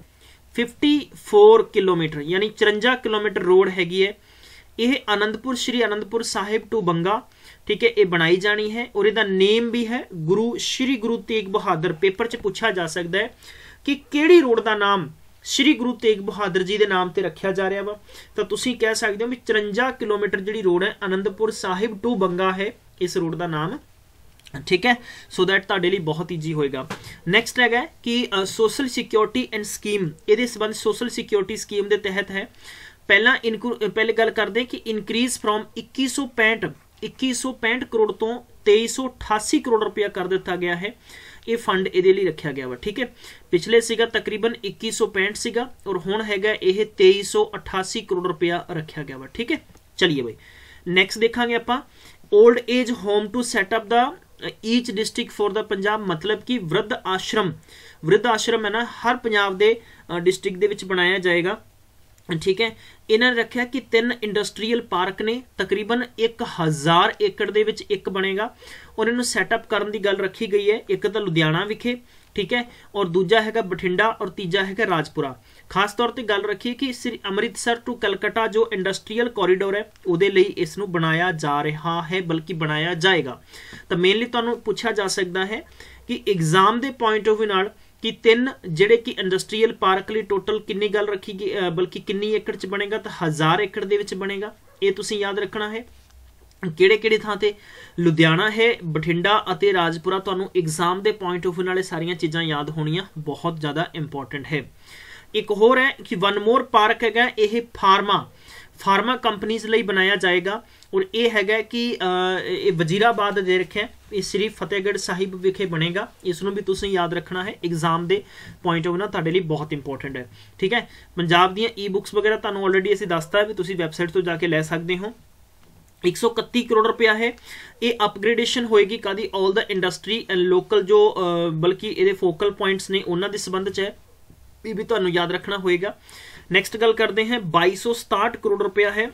54 ਕਿਲੋਮੀਟਰ ਯਾਨੀ 54 ਕਿਲੋਮੀਟਰ ਰੋਡ ਹੈਗੀ ਹੈ ਇਹ ਅਨੰਦਪੁਰ ਸ਼੍ਰੀ ਅਨੰਦਪੁਰ ਸਾਹਿਬ ਟੂ ਬੰਗਾ ਠੀਕ ਹੈ ਇਹ ਬਣਾਈ ਜਾਣੀ ਹੈ ਔਰ ਇਹਦਾ ਨੇਮ ਵੀ ਹੈ ਗੁਰੂ ਸ਼੍ਰੀ ਗੁਰੂ ਤੇਗ ਬਹਾਦਰ ਪੇਪਰ 'ਚ ਪੁੱਛਿਆ ਜਾ ਸਕਦਾ ਹੈ ਕਿ ਕਿਹੜੀ ਰੋਡ ਦਾ ਨਾਮ ਸ਼੍ਰੀ ਗੁਰੂ ਤੇਗ ਬਹਾਦਰ ਜੀ ਦੇ ਨਾਮ ਤੇ ਰੱਖਿਆ ਜਾ ਰਿਹਾ ਵਾ ਤਾਂ ਤੁਸੀਂ ਕਹਿ ਸਕਦੇ ਹੋ ਵੀ 54 ਕਿਲੋਮੀਟਰ ਜਿਹੜੀ ਰੋਡ ਹੈ ਅਨੰਦਪੁਰ ਸਾਹਿਬ ਟੂ ਬੰਗਾ ਹੈ ਇਸ ਰੋਡ ਦਾ ਨਾਮ ठीक है सो दैट तेल बहुत ईजी होएगा नैक्सट है कि सोशल सिक्योरिटी एंड स्कीम ये संबंध सोशल सिक्योरिटी स्कीम के तहत है पहला इनकू पहले गल करते कि इनक्रीज फ्रॉम इक्की सौ पैंठ इक्की सौ पैंठ करोड़ तो तेई सौ अठासी करोड़ रुपया कर दिता गया है ये फंड ए रखा गया वा ठीक है पिछले सगा तकरीबन इक्की सौ पैंठ से और हूँ है यह तेई सौ अठासी करोड़ रुपया रखा गया वा ठीक है चलिए भाई नैक्सट देखा आप old age home to set up the each district for the Punjab ਮਤਲਬ ਕਿ ਵਰਧ ਆਸ਼ਰਮ ਵਰਧ ਆਸ਼ਰਮ ਹੈ ਨਾ ਹਰ ਪੰਜਾਬ ਦੇ ਡਿਸਟ੍ਰਿਕਟ ਦੇ ਵਿੱਚ ਬਣਾਇਆ ਜਾਏਗਾ ਠੀਕ ਹੈ ਇਹਨਾਂ ਨੇ ਰੱਖਿਆ ਕਿ ਤਿੰਨ ਇੰਡਸਟਰੀਅਲ ਪਾਰਕ ਨੇ ਤਕਰੀਬਨ 1000 ਏਕੜ ਦੇ ਵਿੱਚ ਇੱਕ ਬਣੇਗਾ ਔਰ ਇਹਨੂੰ ਸੈਟਅਪ ਕਰਨ ਦੀ ਗੱਲ ਰੱਖੀ ਗਈ ਹੈ ਇੱਕ ਤਾਂ ਲੁਧਿਆਣਾ ਵਿਖੇ ਠੀਕ ਹੈ ਔਰ ਦੂਜਾ ਹੈਗਾ ਬਠਿੰਡਾ ਔਰ ਤੀਜਾ ਹੈਗਾ ਰਾਜਪੁਰਾ ਖਾਸ ਤੌਰ ਤੇ ਗੱਲ ਰੱਖੀਏ ਕਿ ਸ੍ਰੀ ਅੰਮ੍ਰਿਤਸਰ ਟੂ ਕਲਕੱਤਾ ਜੋ ਇੰਡਸਟਰੀਅਲ ਕੋਰੀਡੋਰ ਹੈ ਉਹਦੇ ਲਈ ਇਸ ਨੂੰ ਬਣਾਇਆ ਜਾ ਰਿਹਾ ਹੈ ਬਲਕਿ ਬਣਾਇਆ ਜਾਏਗਾ ਤਾਂ ਮੇਨਲੀ ਤੁਹਾਨੂੰ ਪੁੱਛਿਆ ਜਾ ਸਕਦਾ ਹੈ ਕਿ ਐਗਜ਼ਾਮ ਦੇ ਪੁਆਇੰਟ ਆਫ ਵੀ ਨਾਲ ਕਿ ਤਿੰਨ ਜਿਹੜੇ ਕਿ ਇੰਡਸਟਰੀਅਲ ਪਾਰਕ ਲਈ ਟੋਟਲ ਕਿੰਨੀ ਗੱਲ ਰੱਖੀ ਗਈ ਬਲਕਿ ਕਿੰਨੀ ਏਕੜ ਚ ਬਣੇਗਾ ਤਾਂ 1000 ਏਕੜ ਦੇ ਵਿੱਚ ਬਣੇਗਾ ਇਹ ਤੁਸੀਂ ਯਾਦ ਰੱਖਣਾ ਹੈ ਕਿਹੜੇ-ਕਿਹੜੇ ਥਾਂ ਤੇ ਲੁਧਿਆਣਾ ਹੈ ਬਠਿੰਡਾ ਅਤੇ ਰਾਜਪੁਰਾ ਤੁਹਾਨੂੰ ਐਗਜ਼ਾਮ ਦੇ ਪੁਆਇੰਟ ਆਫ ਵਿਊ ਨਾਲ ਸਾਰੀਆਂ ਚੀਜ਼ਾਂ ਯਾਦ ਹੋਣੀਆਂ ਬਹੁਤ ਜ਼ਿਆਦਾ ਇੰਪੋਰਟੈਂਟ ਹੈ ਇੱਕ ਹੋਰ ਹੈ ਕਿ ਵਨ ਮੋਰ ਪਾਰਕ ਹੈਗਾ ਇਹ ਫਾਰਮਾ ਫਾਰਮਾ ਕੰਪਨੀਆਂ ਲਈ ਬਣਾਇਆ ਜਾਏਗਾ ਔਰ ਇਹ ਹੈਗਾ ਕਿ ਇਹ ਵਜ਼ੀਰਾਬਾਦ ਦੇ ਰੱਖਿਆ ਇਹ ਸ੍ਰੀ ਫਤਿਹਗੜ੍ਹ ਸਾਹਿਬ ਵਿਖੇ ਬਣੇਗਾ ਇਸ ਨੂੰ ਵੀ ਤੁਸੀਂ ਯਾਦ ਰੱਖਣਾ ਹੈ ਐਗਜ਼ਾਮ ਦੇ ਪੁਆਇੰਟ ਆਫ ਨਾ ਤੁਹਾਡੇ ਲਈ ਬਹੁਤ ਇੰਪੋਰਟੈਂਟ ਹੈ ਠੀਕ ਹੈ ਪੰਜਾਬ ਦੀਆਂ ਈ ਬੁੱਕਸ ਵਗੈਰਾ ਤੁਹਾਨੂੰ ਆਲਰੇਡੀ ਅਸੀਂ ਦੱਸਤਾ ਵੀ ਤੁਸੀਂ ਵੈਬਸਾਈਟ ਤੋਂ ਜਾ ਕੇ ਲੈ ਸਕਦੇ ਹੋ 131 ਕਰੋੜ ਰੁਪਿਆ ਹੈ ਇਹ ਅਪਗ੍ਰੇਡੇਸ਼ਨ ਹੋਏਗੀ ਕਾਦੀ 올 ਦਾ ਇੰਡਸਟਰੀ ਐਂਡ ਲੋਕਲ ਜੋ ਬਲਕਿ ਇਹਦੇ ਫੋਕਲ ਪੁਆਇੰਟਸ ਨੇ ਉਹਨਾਂ ਦੇ ਸੰਬੰਧ ਚ ਹੈ ਇਹ ਵੀ ਤੁਹਾਨੂੰ ਯਾਦ ਰੱਖਣਾ ਹੋਏਗਾ ਨੈਕਸਟ ਗੱਲ ਕਰਦੇ ਹਾਂ 2267 ਕਰੋੜ ਰੁਪਿਆ ਹੈ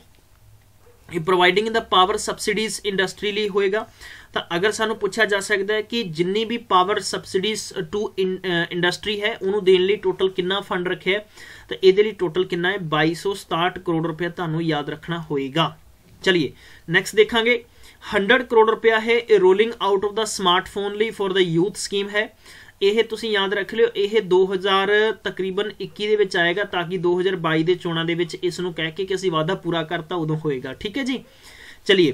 ਇਹ providing the power subsidies industry ਲਈ ਹੋਏਗਾ ਤਾਂ ਅਗਰ ਸਾਨੂੰ ਪੁੱਛਿਆ ਜਾ ਸਕਦਾ ਹੈ ਕਿ ਜਿੰਨੀ ਵੀ ਪਾਵਰ ਸਬਸਿਡੀਜ਼ ਟੂ ਇੰਡਸਟਰੀ ਹੈ ਉਹਨੂੰ ਦੇਣ ਲਈ ਟੋਟਲ ਕਿੰਨਾ ਫੰਡ ਰੱਖਿਆ ਤਾਂ ਇਹਦੇ ਲਈ ਟੋਟਲ ਕਿੰਨਾ ਹੈ 2267 ਕਰੋੜ ਰੁਪਏ ਤੁਹਾਨੂੰ ਯਾਦ ਰੱਖਣਾ ਹੋਏਗਾ ਚਲਿਏ ਨੈਕਸਟ ਦੇਖਾਂਗੇ 100 ਕਰੋੜ ਰੁਪਇਆ ਹੈ ਇਹ rolling out of the smartphone ਲਈ ਫॉर ਦਾ ਯੂਥ ਸਕੀਮ ਹੈ ਇਹ ਤੁਸੀਂ ਯਾਦ ਰੱਖ ਲਿਓ ਇਹ 2000 ਤਕਰੀਬਨ 21 ਦੇ ਵਿੱਚ ਆਏਗਾ ਤਾਂ ਕਿ 2022 ਦੇ ਚੋਣਾਂ ਦੇ ਵਿੱਚ ਇਸ ਨੂੰ ਕਹਿ ਕੇ ਕਿ ਅਸੀਂ ਵਾਅਦਾ ਪੂਰਾ ਕਰਤਾ ਉਦੋਂ ਹੋਏਗਾ ਠੀਕ ਹੈ ਜੀ ਚਲਿਏ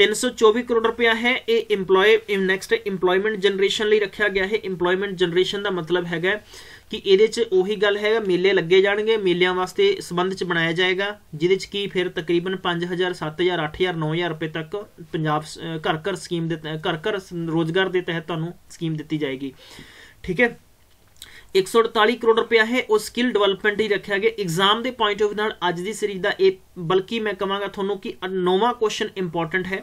324 ਕਰੋੜ ਰੁਪਇਆ ਹੈ ਇਹ ਇਨ ਨੈਕਸਟ EMPLOYMENT ਜਨਰੇਸ਼ਨ ਲਈ ਰੱਖਿਆ ਗਿਆ ਹੈ EMPLOYMENT ਜਨਰੇਸ਼ਨ ਦਾ ਮਤਲਬ ਹੈਗਾ ਕਿ ਇਹਦੇ 'ਚ ਉਹੀ ਗੱਲ ਹੈਗਾ ਮੇਲੇ ਲੱਗੇ ਜਾਣਗੇ ਮੇਲਿਆਂ ਵਾਸਤੇ ਸਬੰਧ 'ਚ ਬਣਾਇਆ ਜਾਏਗਾ ਜਿਹਦੇ 'ਚ ਕੀ ਫਿਰ ਤਕਰੀਬਨ 5000 7000 8000 9000 ਰੁਪਏ ਤੱਕ ਪੰਜਾਬ ਘਰ ਘਰ ਸਕੀਮ ਦੇ ਘਰ ਘਰ ਰੋਜ਼ਗਾਰ ਦੇ ਤਹਿਤ ਤੁਹਾਨੂੰ ਸਕੀਮ ਦਿੱਤੀ ਜਾਏਗੀ ਠੀਕ ਹੈ 148 ਕਰੋੜ ਰੁਪਇਆ ਹੈ ਉਹ ਸਕਿੱਲ ਡਿਵੈਲਪਮੈਂਟ ਹੀ ਰੱਖਿਆ ਗਿਆ ਐਗਜ਼ਾਮ ਦੇ ਪੁਆਇੰਟ ਆਫ ਨਾਲ ਅੱਜ ਦੀ ਸੀਰੀਜ਼ ਦਾ ਇਹ ਬਲਕਿ ਮੈਂ ਕਹਾਂਗਾ ਤੁਹਾਨੂੰ ਕਿ ਨੌਵਾਂ ਕੁਐਸਚਨ ਇੰਪੋਰਟੈਂਟ ਹੈ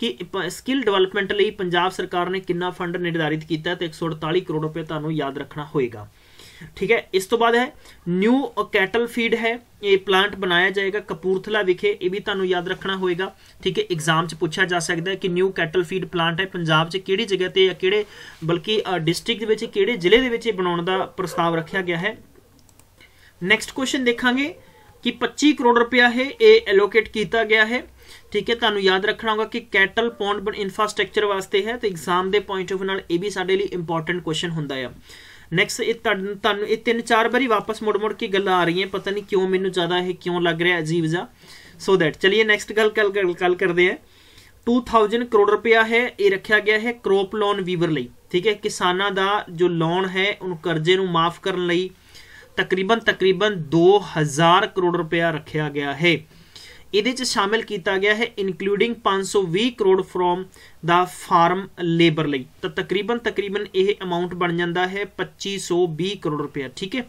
ਕਿ ਸਕਿੱਲ ਡਿਵੈਲਪਮੈਂਟ ਲਈ ਪੰਜਾਬ ਸਰਕਾਰ ਨੇ ਕਿੰਨਾ ਫੰਡ ਨਿਰਧਾਰਿਤ ਕੀਤਾ ਤੇ 148 ਕਰੋੜ ਰੁਪਏ ਤੁਹਾਨੂੰ ਯਾਦ ਰੱਖਣਾ ਹੋਏਗਾ ਠੀਕ ਹੈ ਇਸ ਤੋਂ ਬਾਅਦ ਹੈ ਨਿਊ ਕੈਟਲ ਫੀਡ ਹੈ ਇਹ ਪਲਾਂਟ ਬਣਾਇਆ ਜਾਏਗਾ ਕਪੂਰਥਲਾ ਵਿਖੇ ਇਹ ਵੀ ਤੁਹਾਨੂੰ ਯਾਦ ਰੱਖਣਾ ਹੋਏਗਾ ਠੀਕ ਹੈ ਐਗਜ਼ਾਮ 'ਚ ਪੁੱਛਿਆ ਜਾ ਸਕਦਾ ਹੈ ਕਿ ਨਿਊ ਕੈਟਲ ਫੀਡ ਪਲਾਂਟ ਹੈ ਪੰਜਾਬ 'ਚ ਕਿਹੜੀ ਜਗ੍ਹਾ ਤੇ ਜਾਂ ਕਿਹੜੇ ਬਲਕਿ ਡਿਸਟ੍ਰਿਕਟ ਦੇ ਵਿੱਚ ਕਿਹੜੇ ਜ਼ਿਲ੍ਹੇ ਦੇ ਵਿੱਚ ਇਹ ਬਣਾਉਣ ਦਾ ਪ੍ਰਸਤਾਵ ਰੱਖਿਆ ਗਿਆ ਹੈ ਨੈਕਸਟ ਕੁਐਸਚਨ ਦੇਖਾਂਗੇ ਕਿ 25 ਕਰੋੜ ਰੁਪਇਆ ਹੈ ਇਹ ਅਲੋਕੇਟ ਕੀਤਾ ਗਿਆ ਹੈ ਠੀਕ ਹੈ ਤੁਹਾਨੂੰ ਯਾਦ ਰੱਖਣਾ ਹੋਗਾ ਕਿ ਕੈਟਲ ਪੌਂਡ ਬਨ ਇਨਫਰਾਸਟ੍ਰਕਚਰ ਵਾਸਤੇ ਹੈ ਤਾਂ ਐਗਜ਼ਾਮ ਦੇ ਪੁਆਇੰਟ ਆਫ ਨਾਲ ਇਹ ਵੀ ਸਾਡੇ ਲਈ ਇੰਪੋਰਟੈਂਟ ਕੁਐਸਚਨ ਹੁੰਦਾ ਹੈ ਨੈਕਸਟ ਇਹ ਤੁਹਾਨੂੰ ਇਹ ਤਿੰਨ ਚਾਰ ਵਾਰੀ ਵਾਪਸ ਮੁੜ ਮੁੜ ਕੇ ਗੱਲਾਂ ਆ ਰਹੀਆਂ ਪਤਾ ਨਹੀਂ ਕਿਉਂ ਮੈਨੂੰ ਜ਼ਿਆਦਾ ਇਹ ਕਿਉਂ ਲੱਗ ਰਿਹਾ ਅਜੀਬ ਜਿਹਾ ਸੋ ਦੈਟ ਚਲਿਏ ਨੈਕਸਟ ਗੱਲ ਗੱਲ ਕਰਦੇ ਆ 2000 ਕਰੋੜ ਰੁਪਇਆ ਹੈ ਇਹ ਰੱਖਿਆ ਗਿਆ ਹੈ ਕ੍ਰੋਪ ਲੋਨ ਵੀਵਰ ਲਈ ਠੀਕ ਹੈ ਕਿਸਾਨਾਂ ਦਾ ਜੋ ਲੋਨ ਹੈ ਉਹਨ ਕਰਜ਼ੇ ਨੂੰ ਮਾਫ ਕਰਨ ਲਈ ਤਕਰੀਬਨ ਤਕਰੀਬਨ 2000 ਕਰੋੜ ਰੁਪਇਆ ਰੱਖਿਆ ਗਿਆ ਹੈ ਇਹਦੇ ਚ ਸ਼ਾਮਿਲ ਕੀਤਾ ਗਿਆ ਹੈ including 520 crore from the farm labour ਲਈ ਤਾਂ ਤਕਰੀਬਨ ਤਕਰੀਬਨ ਇਹ ਅਮਾਉਂਟ ਬਣ ਜਾਂਦਾ ਹੈ 2520 ਕਰੋੜ ਰੁਪਏ ਠੀਕ ਹੈ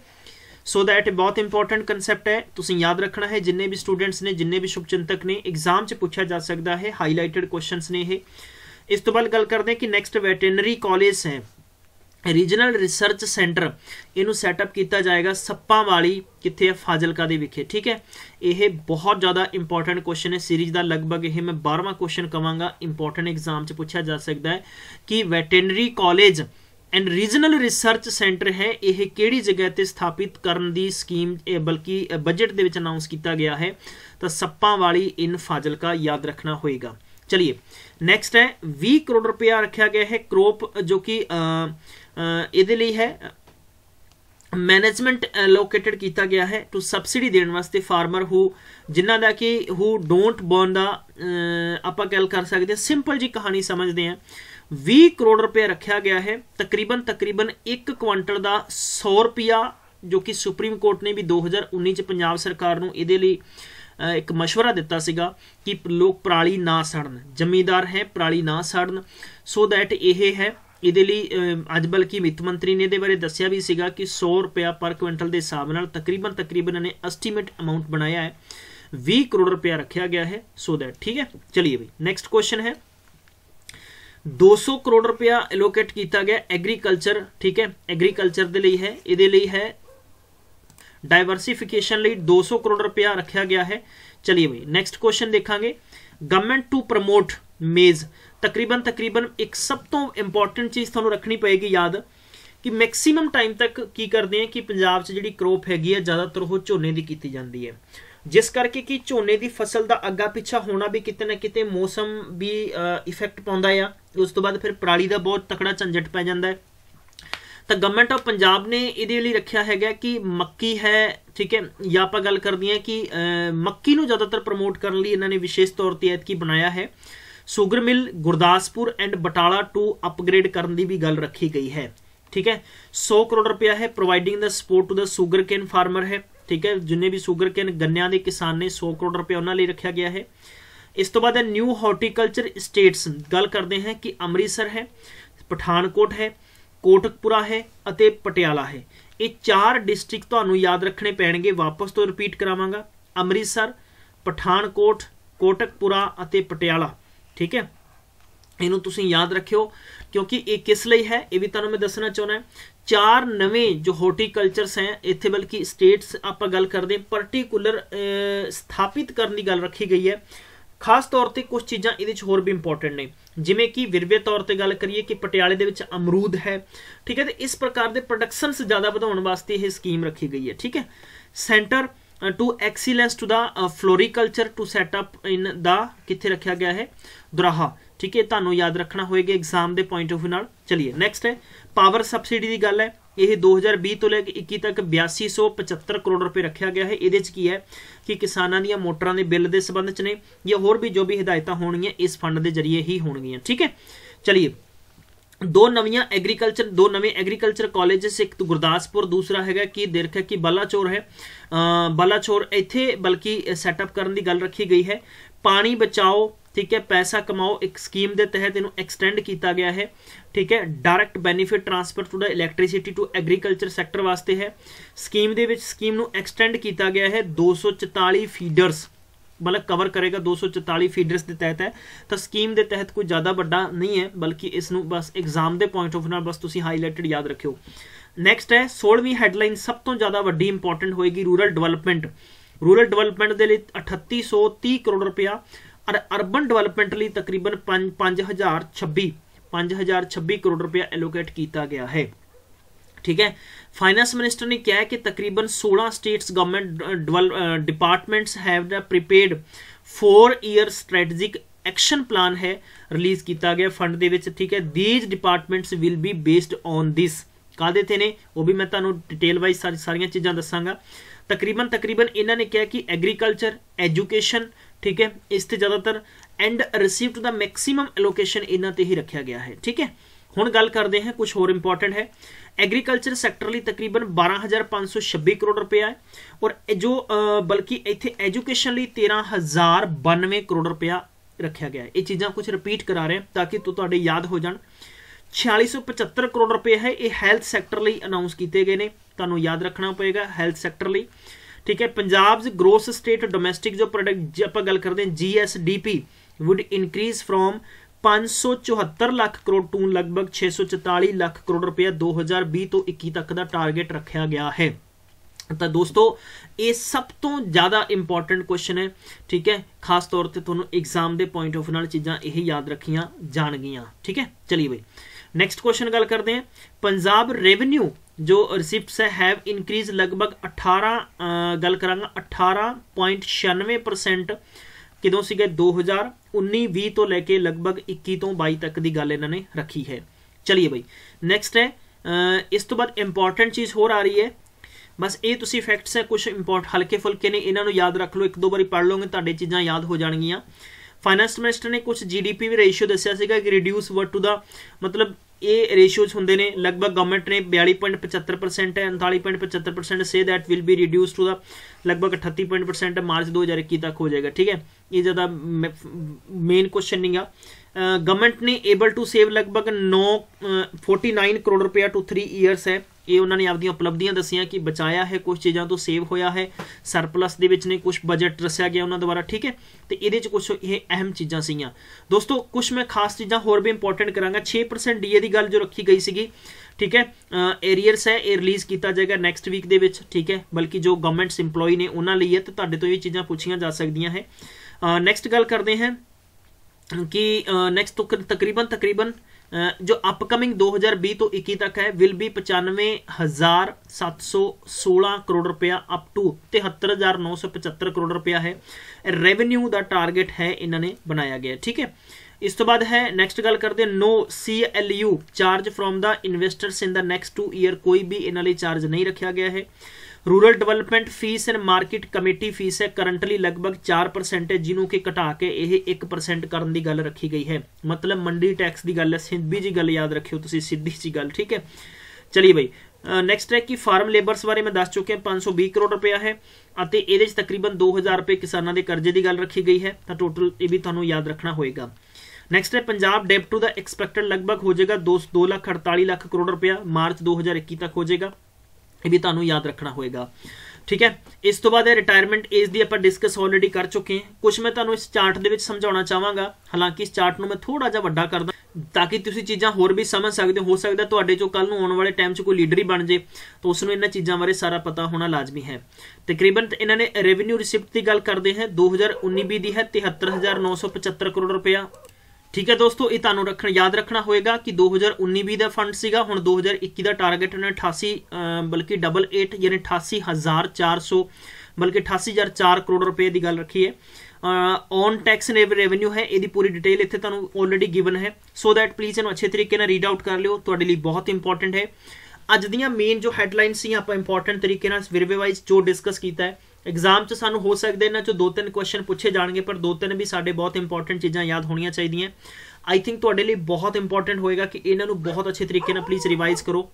ਸੋ ਦੈਟ ਬਹੁਤ ਇੰਪੋਰਟੈਂਟ ਕਨਸੈਪਟ ਹੈ ਤੁਸੀਂ ਯਾਦ ਰੱਖਣਾ ਹੈ ਜਿੰਨੇ ਵੀ ਸਟੂਡੈਂਟਸ ਨੇ ਜਿੰਨੇ ਵੀ ਸ਼ੁਭਚਿੰਤਕ ਨੇ ਐਗਜ਼ਾਮ 'ਚ ਪੁੱਛਿਆ ਜਾ ਸਕਦਾ ਹੈ ਹਾਈਲਾਈਟਡ ਕੁਐਸਚਨਸ ਨੇ ਇਹ ਇਸ ਤੋਂ ਬਾਅਦ ਗੱਲ ਕਰਦੇ ਹਾਂ ਕਿ ਨੈਕਸਟ ਵੈਟਰਨਰੀ ਕਾਲਜ ਹੈ ਰੀਜਨਲ ਰਿਸਰਚ ਸੈਂਟਰ ਇਹਨੂੰ ਸੈਟਅਪ ਕੀਤਾ ਜਾਏਗਾ ਸੱਪਾਂ ਵਾਲੀ ਕਿੱਥੇ ਹੈ ਫਾਜ਼ਿਲਕਾ ਦੇ ਵਿਖੇ ਠੀਕ ਹੈ ਇਹ ਬਹੁਤ ਜ਼ਿਆਦਾ ਇੰਪੋਰਟੈਂਟ ਕੁਐਸਚਨ ਹੈ ਸੀਰੀਜ਼ ਦਾ ਲਗਭਗ ਇਹ ਮੈਂ 12ਵਾਂ ਕੁਐਸਚਨ ਕਵਾਂਗਾ ਇੰਪੋਰਟੈਂਟ ਐਗਜ਼ਾਮ 'ਚ ਪੁੱਛਿਆ ਜਾ ਸਕਦਾ ਹੈ ਕਿ veterinary college and regional research centre ਹੈ ਇਹ ਕਿਹੜੀ ਜਗ੍ਹਾ ਤੇ ਸਥਾਪਿਤ ਕਰਨ ਦੀ ਸਕੀਮ ਬਲਕਿ ਬਜਟ ਦੇ ਵਿੱਚ ਅਨਾਉਂਸ ਕੀਤਾ ਗਿਆ ਹੈ ਤਾਂ ਸੱਪਾਂ ਵਾਲੀ ਇਨ ਫਾਜ਼ਿਲਕਾ ਯਾਦ ਰੱਖਣਾ ਹੋਏਗਾ ਚਲਿਏ ਨੈਕਸਟ ਹੈ 20 ਕਰੋੜ ਰੁਪਇਆ ਰੱਖਿਆ ਗਿਆ ਹੈ ਕ੍ਰੋਪ ਜੋ ਕਿ ਇਹਦੇ ਲਈ ਹੈ ਮੈਨੇਜਮੈਂਟ ਅਲੋਕੇਟਡ ਕੀਤਾ ਗਿਆ ਹੈ ਟੂ ਸਬਸਿਡੀ ਦੇਣ ਵਾਸਤੇ ਫਾਰਮਰ ਹੂ ਜਿਨ੍ਹਾਂ ਦਾ ਕਿ ਹੂ ਡੋਨਟ ਬਰਨ ਦਾ ਆਪਾਂ ਗੱਲ ਕਰ ਸਕਦੇ ਹਾਂ ਸਿੰਪਲ ਜੀ ਕਹਾਣੀ ਸਮਝਦੇ ਹਾਂ 20 ਕਰੋੜ ਰੁਪਏ ਰੱਖਿਆ ਗਿਆ ਹੈ ਤਕਰੀਬਨ ਤਕਰੀਬਨ 1 ਕੁਇੰਟਲ ਦਾ 100 ਰੁਪਿਆ ਜੋ ਕਿ ਸੁਪਰੀਮ ਕੋਰਟ ਨੇ ਵੀ 2019 ਚ ਪੰਜਾਬ ਸਰਕਾਰ ਨੂੰ ਇਹਦੇ ਲਈ ਇੱਕ مشورہ ਦਿੱਤਾ ਸੀਗਾ ਕਿ ਲੋਕ ਪ੍ਰਾਲੀ ਨਾ ਸੜਨ ਜ਼ਮੀਂਦਾਰ ਹੈ ਪ੍ਰਾਲੀ ਨਾ ਸੜਨ ਸੋ ਦੈਟ ਇਹ ਹੈ ਇਹਦੇ ਲਈ ਅੱਜ ਬਲਕਿ ਵਿੱਤ ਮੰਤਰੀ ਨੇ ਇਹਦੇ ਬਾਰੇ ਦੱਸਿਆ ਵੀ ਸੀਗਾ ਕਿ 100 ਰੁਪਿਆ ਪਰ ਕੁਇੰਟਲ ਦੇ ਹਿਸਾਬ ਨਾਲ ਤਕਰੀਬਨ ਤਕਰੀਬਨ ਨੇ ਐਸਟੀਮੇਟ ਅਮਾਉਂਟ ਬਣਾਇਆ ਹੈ 20 ਕਰੋੜ ਰੁਪਿਆ ਰੱਖਿਆ ਗਿਆ ਹੈ ਸੋ ਦੈਟ ਠੀਕ ਹੈ ਚਲਿਏ ਬਈ ਨੈਕਸਟ ਕੁਐਸਚਨ ਹੈ 200 ਕਰੋੜ ਰੁਪਿਆ ਅਲੋਕੇਟ ਕੀਤਾ ਗਿਆ ਐਗਰੀਕਲਚਰ ਠੀਕ ਹੈ ਐਗਰੀਕਲਚਰ ਦੇ ਲਈ ਹੈ ਇਹਦੇ ਲਈ ਹੈ ਡਾਈਵਰਸਿਫਿਕੇਸ਼ਨ ਲਈ 200 ਕਰੋੜ ਰੁਪਿਆ ਰੱਖਿਆ ਗਿਆ ਹੈ ਚਲਿਏ ਬਈ ਨੈਕਸਟ ਕੁਐਸਚਨ ਦੇਖਾਂਗੇ ਗਵਰਨਮੈਂਟ ਟੂ ਪ੍ਰਮੋਟ ਮੇਜ਼ ਤਕਰੀਬਨ ਤਕਰੀਬਨ ਇੱਕ ਸਭ ਤੋਂ ਇੰਪੋਰਟੈਂਟ ਚੀਜ਼ ਤੁਹਾਨੂੰ ਰੱਖਣੀ ਪਏਗੀ ਯਾਦ ਕਿ ਮੈਕਸਿਮਮ ਟਾਈਮ ਤੱਕ ਕੀ ਕਰਦੇ ਆ ਕਿ ਪੰਜਾਬ 'ਚ ਜਿਹੜੀ ਕ੍ਰੋਪ ਹੈਗੀ ਆ ਜ਼ਿਆਦਾਤਰ ਉਹ ਝੋਨੇ ਦੀ ਕੀਤੀ ਜਾਂਦੀ ਹੈ ਜਿਸ ਕਰਕੇ ਕਿ ਝੋਨੇ ਦੀ ਫਸਲ ਦਾ ਅੱਗਾ ਪਿੱਛਾ ਹੋਣਾ ਵੀ ਕਿਤੇ ਨਾ ਕਿਤੇ ਮੌਸਮ ਵੀ ਇਫੈਕਟ ਪਾਉਂਦਾ ਆ ਉਸ ਤੋਂ ਬਾਅਦ ਫਿਰ ਪਰਾਲੀ ਦਾ ਬਹੁਤ ਤਕੜਾ ਝੰਜਟ ਪੈ ਜਾਂਦਾ ਹੈ ਤਾਂ ਗਵਰਨਮੈਂਟ ਆਫ ਪੰਜਾਬ ਨੇ ਇਹਦੇ ਲਈ ਰੱਖਿਆ ਹੈਗਾ ਕਿ ਮੱਕੀ ਹੈ ਠੀਕ ਹੈ ਜਾਂ ਆਪਾਂ ਗੱਲ ਕਰਦੀ ਹਾਂ ਕਿ ਮੱਕੀ ਨੂੰ ਜ਼ਿਆਦਾਤਰ ਪ੍ਰਮੋਟ ਕਰਨ ਲਈ ਇਹਨਾਂ ਨੇ ਵਿਸ਼ੇਸ਼ ਤੌਰ ਤੇ ਐਤਕੀ ਬਣਾਇਆ ਹੈ sugar mill Gurdaspur and Batala to upgrade ਕਰਨ ਦੀ ਵੀ ਗੱਲ ਰੱਖੀ ਗਈ ਹੈ ਠੀਕ ਹੈ 100 ਕਰੋੜ ਰੁਪਇਆ ਹੈ providing the support to the sugarcane farmer ਹੈ ਠੀਕ ਹੈ ਜਿੰਨੇ ਵੀ ਸ਼ੂਗਰ ਕੇਨ ਗੰਨਿਆਂ ਦੇ ਕਿਸਾਨ ਨੇ 100 ਕਰੋੜ ਰੁਪਏ ਉਹਨਾਂ ਲਈ ਰੱਖਿਆ ਗਿਆ ਹੈ ਇਸ ਤੋਂ ਬਾਅਦ ਨਿਊ ਹਾਰਟੀਕਲਚਰ ਸਟੇਟਸ ਗੱਲ ਕਰਦੇ ਹਾਂ ਕਿ ਅੰਮ੍ਰਿਤਸਰ ਹੈ ਪਠਾਨਕੋਟ ਹੈ ਕੋਟਕਪੁਰਾ ਹੈ ਅਤੇ ਪਟਿਆਲਾ ਹੈ ਇਹ ਚਾਰ ਡਿਸਟ੍ਰਿਕਟ ਤੁਹਾਨੂੰ ਯਾਦ ਰੱਖਣੇ ਪੈਣਗੇ ਵਾਪਸ ਤੋਂ ਰਿਪੀਟ ਕਰਾਵਾਂਗਾ ਅੰਮ੍ਰਿਤਸਰ ਪਠਾਨਕੋਟ ਕੋਟਕਪੁਰਾ ਅਤੇ ਪਟਿਆਲਾ ਠੀਕ ਹੈ ਇਹਨੂੰ ਤੁਸੀਂ ਯਾਦ ਰੱਖਿਓ ਕਿਉਂਕਿ ਇਹ ਕਿਸ ਲਈ ਹੈ ਇਹ ਵੀ ਤੁਹਾਨੂੰ ਮੈਂ ਦੱਸਣਾ ਚਾਹੁੰਦਾ ਚਾਰ ਨਵੇਂ ਜੋ ਹਾਰਟੀਕਲਚਰਸ ਹੈ ਇੱਥੇ ਬਲਕਿ ਸਟੇਟਸ ਆਪਾਂ ਗੱਲ ਕਰਦੇ ਪਾਰਟਿਕੂਲਰ ਸਥਾਪਿਤ ਕਰਨ ਦੀ ਗੱਲ ਰੱਖੀ ਗਈ ਹੈ ਖਾਸ ਤੌਰ ਤੇ ਕੁਝ ਚੀਜ਼ਾਂ ਇਹਦੇ ਵਿੱਚ ਹੋਰ ਵੀ ਇੰਪੋਰਟੈਂਟ ਨੇ ਜਿਵੇਂ ਕਿ ਵਿਰਵੇ ਤੌਰ ਤੇ ਗੱਲ ਕਰੀਏ ਕਿ ਪਟਿਆਲੇ ਦੇ ਵਿੱਚ ਅਮਰੂਦ ਹੈ ਠੀਕ ਹੈ ਤੇ ਇਸ ਪ੍ਰਕਾਰ ਦੇ ਪ੍ਰੋਡਕਸ਼ਨਸ ਜ਼ਿਆਦਾ ਵਧਾਉਣ ਵਾਸਤੇ ਇਹ ਸਕੀਮ ਰੱਖੀ ਗਈ ਹੈ ਠੀਕ ਹੈ centre to excellence to the the to set up in the ਕਿੱਥੇ ਰੱਖਿਆ ਗਿਆ ਹੈ ਦਰਾਹਾ ਠੀਕ ਹੈ ਤੁਹਾਨੂੰ ਯਾਦ ਰੱਖਣਾ ਹੋਏਗਾ ਐਗਜ਼ਾਮ ਦੇ ਪੁਆਇੰਟ ਆਫ View ਨਾਲ ਚਲਿਏ ਨੈਕਸਟ ਹੈ ਪਾਵਰ ਸਬਸਿਡੀ ਦੀ ਗੱਲ ਹੈ ਇਹ 2020 ਤੋਂ ਲੈ ਕੇ 21 ਤੱਕ 8275 ਕਰੋੜ ਰੁਪਏ ਰੱਖਿਆ ਗਿਆ ਹੈ ਇਹਦੇ ਚ ਕੀ ਹੈ ਕਿ ਕਿਸਾਨਾਂ ਦੀਆਂ ਮੋਟਰਾਂ ਦੇ ਬਿੱਲ ਦੇ ਸਬੰਧ ਚ ਨੇ ਜਾਂ ਹੋਰ ਵੀ ਜੋ ਵੀ ਹਦਾਇਤਾਂ ਹੋਣਗੀਆਂ ਇਸ ਫੰਡ ਦੇ ਜ਼ਰੀਏ ਹੀ ਹੋਣਗੀਆਂ ਠੀਕ ਹੈ ਚਲਿਏ ਦੋ ਨਵੀਆਂ ਐਗਰੀਕਲਚਰ ਦੋ ਨਵੇਂ ਐਗਰੀਕਲਚਰ ਕਾਲਜਸ ਇੱਕ ਗੁਰਦਾਸਪੁਰ ਦੂਸਰਾ ਹੈਗਾ ਕਿ ਦੇਖਿਆ ਕਿ ਬਲਾਚੌਰ ਹੈ ਬਲਾਚੌਰ ਇੱਥੇ ਬਲਕਿ ਸੈਟਅਪ ਕਰਨ ਦੀ ਗੱਲ ਰੱਖੀ ਗਈ ਹੈ ਪਾਣੀ ਬਚਾਓ ਠੀਕ ਹੈ ਪੈਸਾ ਕਮਾਓ ਇੱਕ ਸਕੀਮ ਦੇ ਤਹਿਤ ਇਹਨੂੰ ਐਕਸਟੈਂਡ ਕੀਤਾ ਗਿਆ ਹੈ ਠੀਕ ਹੈ direct benefit transfer to the electricity to agriculture sector ਵਾਸਤੇ ਹੈ ਸਕੀਮ ਦੇ ਵਿੱਚ ਸਕੀਮ ਨੂੰ ਐਕਸਟੈਂਡ ਕੀਤਾ ਗਿਆ ਹੈ 244 ਫੀਡਰਸ मतलब कवर करेगा दो सौ चुताली फीडर्स के तहत है तो स्कीम के तहत कोई ज़्यादा बड़ा नहीं है बल्कि इस बस एग्जाम के पॉइंट ऑफ ना बस तुम हाईलाइट याद रखियो नैक्सट है सोलहवीं हैडलाइन सब तो ज़्यादा वो इंपोर्टेंट होएगी रूरल डिवेलपमेंट रूरल डिवेलपमेंट के लिए अठत्ती सौ तीह करोड़ रुपया और अरबन डिवेलपमेंट लिए तकरीबन हज़ार छब्बी पां हज़ार छब्बी करोड़ रुपया एलोकेट किया गया है ठीक है फाइनेंस मिनिस्टर ने कहा ਕਿ कि तकरीबन 16 states government departments have prepared 4 year strategic action plan ਹੈ ਰਿਲੀਜ਼ ਕੀਤਾ ਗਿਆ ਫੰਡ ਦੇ ਵਿੱਚ ਠੀਕ ਹੈ these departments will be based on this ਕਾਦੇ ਤੇ ਨੇ ਉਹ ਵੀ ਮੈਂ ਤੁਹਾਨੂੰ ਡਿਟੇਲ ਵਾਈਜ਼ ਸਾਰੀਆਂ ਚੀਜ਼ਾਂ ਦੱਸਾਂਗਾ ਤਕਰੀਬਨ ਤਕਰੀਬਨ ਇਹਨਾਂ ਨੇ ਕਿਹਾ ਕਿ ਐਗਰੀਕਲਚਰ ਐਜੂਕੇਸ਼ਨ ਠੀਕ ਹੈ ਇਸ ਤੇ ਜ਼ਿਆਦਾਤਰ and received the maximum allocation ਇਹਨਾਂ ਤੇ ਹੀ ਰੱਖਿਆ ਗਿਆ ਹੈ ਠੀਕ ਹੈ ਹੁਣ ਗੱਲ ਕਰਦੇ ਹਾਂ ਕੁਝ ਹੋਰ ਇੰਪੋਰਟੈਂਟ ਹੈ ਐਗਰੀਕਲਚਰ ਸੈਕਟਰ ਲਈ ਤਕਰੀਬਨ 12526 ਕਰੋੜ ਰੁਪਏ ਹੈ ਔਰ ਜੋ ਬਲਕਿ ਇੱਥੇ ਐਜੂਕੇਸ਼ਨ ਲਈ 13092 ਕਰੋੜ ਰੁਪਏ ਰੱਖਿਆ ਗਿਆ ਹੈ ਇਹ ਚੀਜ਼ਾਂ ਕੁਝ ਰਿਪੀਟ ਕਰਾ ਰਹੇ ਹਾਂ ਤਾਂ ਕਿ ਤੁਹਾਡੇ ਯਾਦ ਹੋ ਜਾਣ 4675 ਕਰੋੜ ਰੁਪਏ ਹੈ ਇਹ ਹੈਲਥ ਸੈਕਟਰ ਲਈ ਅਨਾਉਂਸ ਕੀਤੇ ਗਏ ਨੇ ਤੁਹਾਨੂੰ ਯਾਦ ਰੱਖਣਾ ਪਏਗਾ ਹੈਲਥ ਸੈਕਟਰ ਲਈ ਠੀਕ ਹੈ ਪੰਜਾਬਸ ਗ੍ਰੋਸ ਸਟੇਟ ਡੋਮੈਸਟਿਕ ਜੋ ਪ੍ਰੋਡਕਟ ਜੇ ਆਪਾਂ ਗੱਲ ਕਰਦੇ ਹਾਂ GSDP would increase from 574 lakh crore ਤੋਂ ਲਗਭਗ 644 ਲੱਖ ਕਰੋੜ ਰੁਪਏ 2020 ਤੋਂ 21 ਤੱਕ ਦਾ ਟਾਰਗੇਟ ਰੱਖਿਆ ਗਿਆ ਹੈ ਤਾਂ ਦੋਸਤੋ ਇਹ ਸਭ ਤੋਂ ਜ਼ਿਆਦਾ ਇੰਪੋਰਟੈਂਟ ਕੁਐਸਚਨ ਹੈ ਠੀਕ ਹੈ ਖਾਸ ਤੌਰ ਤੇ ਤੁਹਾਨੂੰ ਐਗਜ਼ਾਮ ਦੇ ਪੁਆਇੰਟ ਆਫ ਨਾਲ ਚੀਜ਼ਾਂ ਇਹ ਯਾਦ ਰੱਖੀਆਂ ਜਾਣਗੀਆਂ ਠੀਕ ਹੈ ਚਲੀ ਬਈ ਨੈਕਸਟ ਕੁਐਸਚਨ ਗੱਲ ਕਰਦੇ ਹਾਂ ਪੰਜਾਬ ਰੈਵਨਿਊ ਜੋ ਰਿਸਿਪਟਸ ਹੈ ਹੈਵ ਇਨਕਰੀਜ਼ ਲਗਭਗ 18 ਗੱਲ ਕਰਾਂਗਾ 18.96% ਕਿਦੋਂ ਸੀਗੇ 2019 20 ਤੋਂ ਲੈ ਕੇ ਲਗਭਗ 21 ਤੋਂ 22 ਤੱਕ ਦੀ ਗੱਲ ਇਹਨਾਂ ਨੇ ਰੱਖੀ ਹੈ ਚਲਿਏ ਬਈ ਨੈਕਸਟ ਹੈ ਇਸ ਤੋਂ ਬਾਅਦ ਇੰਪੋਰਟੈਂਟ ਚੀਜ਼ ਹੋਰ ਆ ਰਹੀ ਹੈ ਬਸ ਇਹ ਤੁਸੀਂ ਫੈਕਟਸ ਹੈ ਕੁਝ ਇੰਪੋਰਟ ਹਲਕੇ ਫੁਲਕੇ ਨੇ ਇਹਨਾਂ ਨੂੰ ਯਾਦ ਰੱਖ ਲਓ ਇੱਕ ਦੋ ਵਾਰੀ ਪੜ੍ਹ ਲਓਗੇ ਤੁਹਾਡੇ ਚੀਜ਼ਾਂ ਯਾਦ ਹੋ ਜਾਣਗੀਆਂ ਫਾਈਨੈਂਸ ਮਿਨਿਸਟਰ ਨੇ ਕੁਝ ਜੀਡੀਪੀ ਵੀ ਰੇਸ਼ੀਓ ਦੱਸਿਆ ਸੀਗਾ ਕਿ ਰਿਡਿਊਸ ਵਰਟ ਟੂ ਦਾ ਮਤਲਬ ਇਹ ਰੇਸ਼ੀਓਜ਼ ਹੁੰਦੇ ਨੇ ਲਗਭਗ ਗਵਰਨਮੈਂਟ ਨੇ 42.75% ਹੈ 39.75% ਸੇ that will be reduce to the ਲਗਭਗ 38.5% ਮਾਰਚ 2021 ਤੱਕ ਹੋ ਜਾਏਗਾ ਠੀਕ ਹੈ ਇਹ ਜਦਾ ਮੇਨ ਕੁਐਸਚਨ ਨਹੀਂ ਆ ਗਵਰਨਮੈਂਟ ਨੇ ਏਬਲ ਟੂ ਸੇਵ ਲਗਭਗ 9 49 ਕਰੋੜ ਰੁਪਏ ਟੂ 3 ਇਅਰਸ ਹੈ ਇਹ ਉਹਨਾਂ ਨੇ ਆਪਣੀਆਂ ਉਪਲਬਧੀਆਂ ਦੱਸੀਆਂ ਕਿ ਬਚਾਇਆ ਹੈ ਕੁਝ ਚੀਜ਼ਾਂ ਤੋਂ ਸੇਵ ਹੋਇਆ ਹੈ ਸਰਪਲਸ ਦੇ ਵਿੱਚ ਨੇ ਕੁਝ ਬਜਟ ਰਸਿਆ ਗਿਆ ਉਹਨਾਂ ਦੁਆਰਾ ਠੀਕ ਹੈ ਤੇ ਇਹਦੇ ਚ ਕੁਝ ਇਹ ਅਹਿਮ ਚੀਜ਼ਾਂ ਸੀਗੀਆਂ ਦੋਸਤੋ ਕੁਝ ਮੈਂ ਖਾਸ ਚੀਜ਼ਾਂ ਹੋਰ ਵੀ ਇੰਪੋਰਟੈਂਟ ਕਰਾਂਗਾ 6% ਡੀਏ ਦੀ ਗੱਲ ਜੋ ਰੱਖੀ ਗਈ ਸੀਗੀ ਠੀਕ ਹੈ ਏਰੀਅਰਸ ਹੈ ਇਹ ਰਿਲੀਜ਼ ਕੀਤਾ ਜਾਏਗਾ ਨੈਕਸਟ ਵੀਕ ਦੇ ਵਿੱਚ ਠੀਕ ਹੈ ਬਲਕਿ ਜੋ ਗਵਰਨਮੈਂਟਸ ਏਮਪਲੋਈ ਨੇ ਉਹਨਾਂ ਲਈ ਹੈ ਤੇ ਤੁਹਾਡੇ ਤੋਂ ਇਹ ਚੀਜ਼ਾਂ ਪੁੱਛੀਆਂ ਜਾ ਸਕਦੀਆਂ ਹੈ ਨੈਕਸਟ ਗੱਲ ਕਰਦੇ ਹਾਂ ਕਿ ਨੈਕਸਟ ਤਕਰੀਬਨ ਤਕਰੀਬਨ जो अपकमिंग 2020 तो 21 तक है विल बी पचानवे हजार सत्त सौ सोलह करोड़ रुपया अप टू तिहत्तर हजार नौ सौ पचहत्तर करोड़ रुपया है रेवेन्यू का टारगेट है इन्होंने बनाया गया ठीक है इस तो बाद है नैक्सट गल करते no C L U charge from the investors in the next two year कोई भी इन्होंने चार्ज नहीं रखा गया है rural development fee and market committee fee ਹੈ ਕਰੰਟਲੀ ਲਗਭਗ 4% ਹੈ ਜਿਹਨੂੰ ਕਿ ਘਟਾ ਕੇ ਇਹ 1% ਕਰਨ ਦੀ ਗੱਲ ਰੱਖੀ ਗਈ ਹੈ ਮਤਲਬ ਮੰਡੀ ਟੈਕਸ ਦੀ ਗੱਲ ਹੈ ਸਿੱਧੀ ਜੀ ਗੱਲ ਯਾਦ ਰੱਖਿਓ ਤੁਸੀਂ ਸਿੱਧੀ ਜੀ ਗੱਲ ਠੀਕ ਹੈ ਚਲਿਏ ਬਈ ਨੈਕਸਟ ਹੈ ਕਿ ਫਾਰਮ ਲੇਬਰਸ ਬਾਰੇ ਮੈਂ ਦੱਸ ਚੁੱਕਿਆ 520 ਕਰੋੜ ਰੁਪਇਆ ਹੈ ਅਤੇ ਇਹਦੇ ਵਿੱਚ ਤਕਰੀਬਨ 2000 ਰੁਪਏ ਕਿਸਾਨਾਂ ਦੇ ਕਰਜ਼ੇ ਦੀ ਗੱਲ ਰੱਖੀ ਗਈ ਹੈ ਤਾਂ ਟੋਟਲ ਇਹ ਵੀ ਤੁਹਾਨੂੰ ਯਾਦ ਰੱਖਣਾ ਹੋਏਗਾ ਨੈਕਸਟ ਹੈ ਪੰਜਾਬ ਡੈਪਟ ਟੂ ਦਾ ਐਕਸਪੈਕਟਡ ਲਗਭਗ ਹੋ ਜਾਏਗਾ 2 ਲੱਖ 48 ਲੱਖ ਕਰੋੜ ਰੁਪਇਆ ਮਾਰਚ 2021 ਤੱਕ ਹੋ ਜਾਏਗਾ ਇਹ ਵੀ ਤੁਹਾਨੂੰ ਯਾਦ ਰੱਖਣਾ ਹੋਏਗਾ ਠੀਕ ਹੈ ਇਸ ਤੋਂ ਬਾਅਦ ਇਹ ਰਿਟਾਇਰਮੈਂਟ ਏਜ ਦੀ ਆਪਾਂ ਡਿਸਕਸ ਆਲਰੇਡੀ ਕਰ ਚੁੱਕੇ ਹਾਂ ਕੁਝ ਮੈਂ ਤੁਹਾਨੂੰ ਇਸ ਚਾਰਟ ਦੇ ਵਿੱਚ ਸਮਝਾਉਣਾ ਚਾਹਾਂਗਾ ਹਾਲਾਂਕਿ ਇਸ ਚਾਰਟ ਨੂੰ ਮੈਂ ਥੋੜਾ ਜਿਹਾ ਵੱਡਾ ਕਰਦਾ ਤਾਂ ਕਿ ਤੁਸੀਂ ਚੀਜ਼ਾਂ ਹੋਰ ਵੀ ਸਮਝ ਸਕਦੇ ਹੋ ਹੋ ਸਕਦਾ ਤੁਹਾਡੇ ਚੋਂ ਕੱਲ ਨੂੰ ਆਉਣ ਵਾਲੇ ਟਾਈਮ 'ਚ ਕੋਈ ਲੀਡਰ ਹੀ ਬਣ ਜੇ ਤਾਂ ਉਸ ਨੂੰ ਇਹਨਾਂ ਚੀਜ਼ਾਂ ਬਾਰੇ ਸਾਰਾ ਪਤਾ ਹੋਣਾ ਲਾਜ਼ਮੀ ਹੈ ਤਕਰੀਬਨ ਇਹਨਾਂ ਨੇ ਰੈਵਨਿਊ ਰਿਸਿਪਟ ਦੀ ਗੱਲ ਕਰਦੇ ਹਾਂ 2019-20 ਦੀ ਹੈ 73975 ਕਰੋੜ ਰੁਪਇਆ ਠੀਕ ਹੈ ਦੋਸਤੋ ਇਹ ਤੁਹਾਨੂੰ ਰੱਖਣ ਯਾਦ ਰੱਖਣਾ ਹੋਏਗਾ ਕਿ 2019 ਵੀ ਦਾ ਫੰਡ ਸੀਗਾ ਹੁਣ 2021 ਦਾ ਟਾਰਗੇਟ ਨੇ 88 ਬਲਕਿ 88 ਯਾਨੀ 88400 ਬਲਕਿ 88004 ਕਰੋੜ ਰੁਪਏ ਦੀ ਗੱਲ ਰੱਖੀ ਹੈ ਔਨ ਟੈਕਸ ਨੇ ਰੈਵਨਿਊ ਹੈ ਇਹਦੀ ਪੂਰੀ ਡਿਟੇਲ ਇੱਥੇ ਤੁਹਾਨੂੰ ਆਲਰੇਡੀ ਗਿਵਨ ਹੈ ਸੋ ਥੈਟ ਪਲੀਜ਼ ਇਹਨੂੰ ਅੱਛੇ ਤਰੀਕੇ ਨਾਲ ਰੀਡ ਆਊਟ ਕਰ ਲਿਓ ਤੁਹਾਡੇ ਲਈ ਬਹੁਤ ਇੰਪੋਰਟੈਂਟ ਹੈ ਅੱਜ ਦੀਆਂ ਮੇਨ ਜੋ ਹੈਡਲਾਈਨਸ ਸੀ ਆਪਾਂ ਇੰਪੋਰਟੈਂਟ ਤਰੀਕੇ ਨਾਲ ਵਿਰਵੇ ਵਾਈਜ਼ ਜੋ ਡਿਸਕਸ ਕੀਤਾ ਹੈ ਐਗਜ਼ਾਮ 'ਚ ਸਾਨੂੰ ਹੋ ਸਕਦੇ ਇਹਨਾਂ ਚ ਦੋ ਤਿੰਨ ਕੁਐਸਚਨ ਪੁੱਛੇ ਜਾਣਗੇ ਪਰ ਦੋ ਤਿੰਨ ਵੀ ਸਾਡੇ ਬਹੁਤ ਇੰਪੋਰਟੈਂਟ ਚੀਜ਼ਾਂ ਯਾਦ ਹੋਣੀਆਂ ਚਾਹੀਦੀਆਂ ਆਈ ਥਿੰਕ ਤੁਹਾਡੇ ਲਈ ਬਹੁਤ ਇੰਪੋਰਟੈਂਟ ਹੋਏਗਾ ਕਿ ਇਹਨਾਂ ਨੂੰ ਬਹੁਤ ਅੱਛੇ ਤਰੀਕੇ ਨਾਲ ਪਲੀਜ਼ ਰਿਵਾਈਜ਼ ਕਰੋ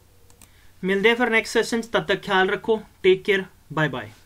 ਮਿਲਦੇ ਆ ਫਿਰ ਨੈਕਸਟ ਸੈਸ਼ਨ ਤਦ ਤੱਕ ਖਿਆਲ ਰੱਖੋ ਟੇਕ ਕੇਅਰ ਬਾਏ ਬਾਏ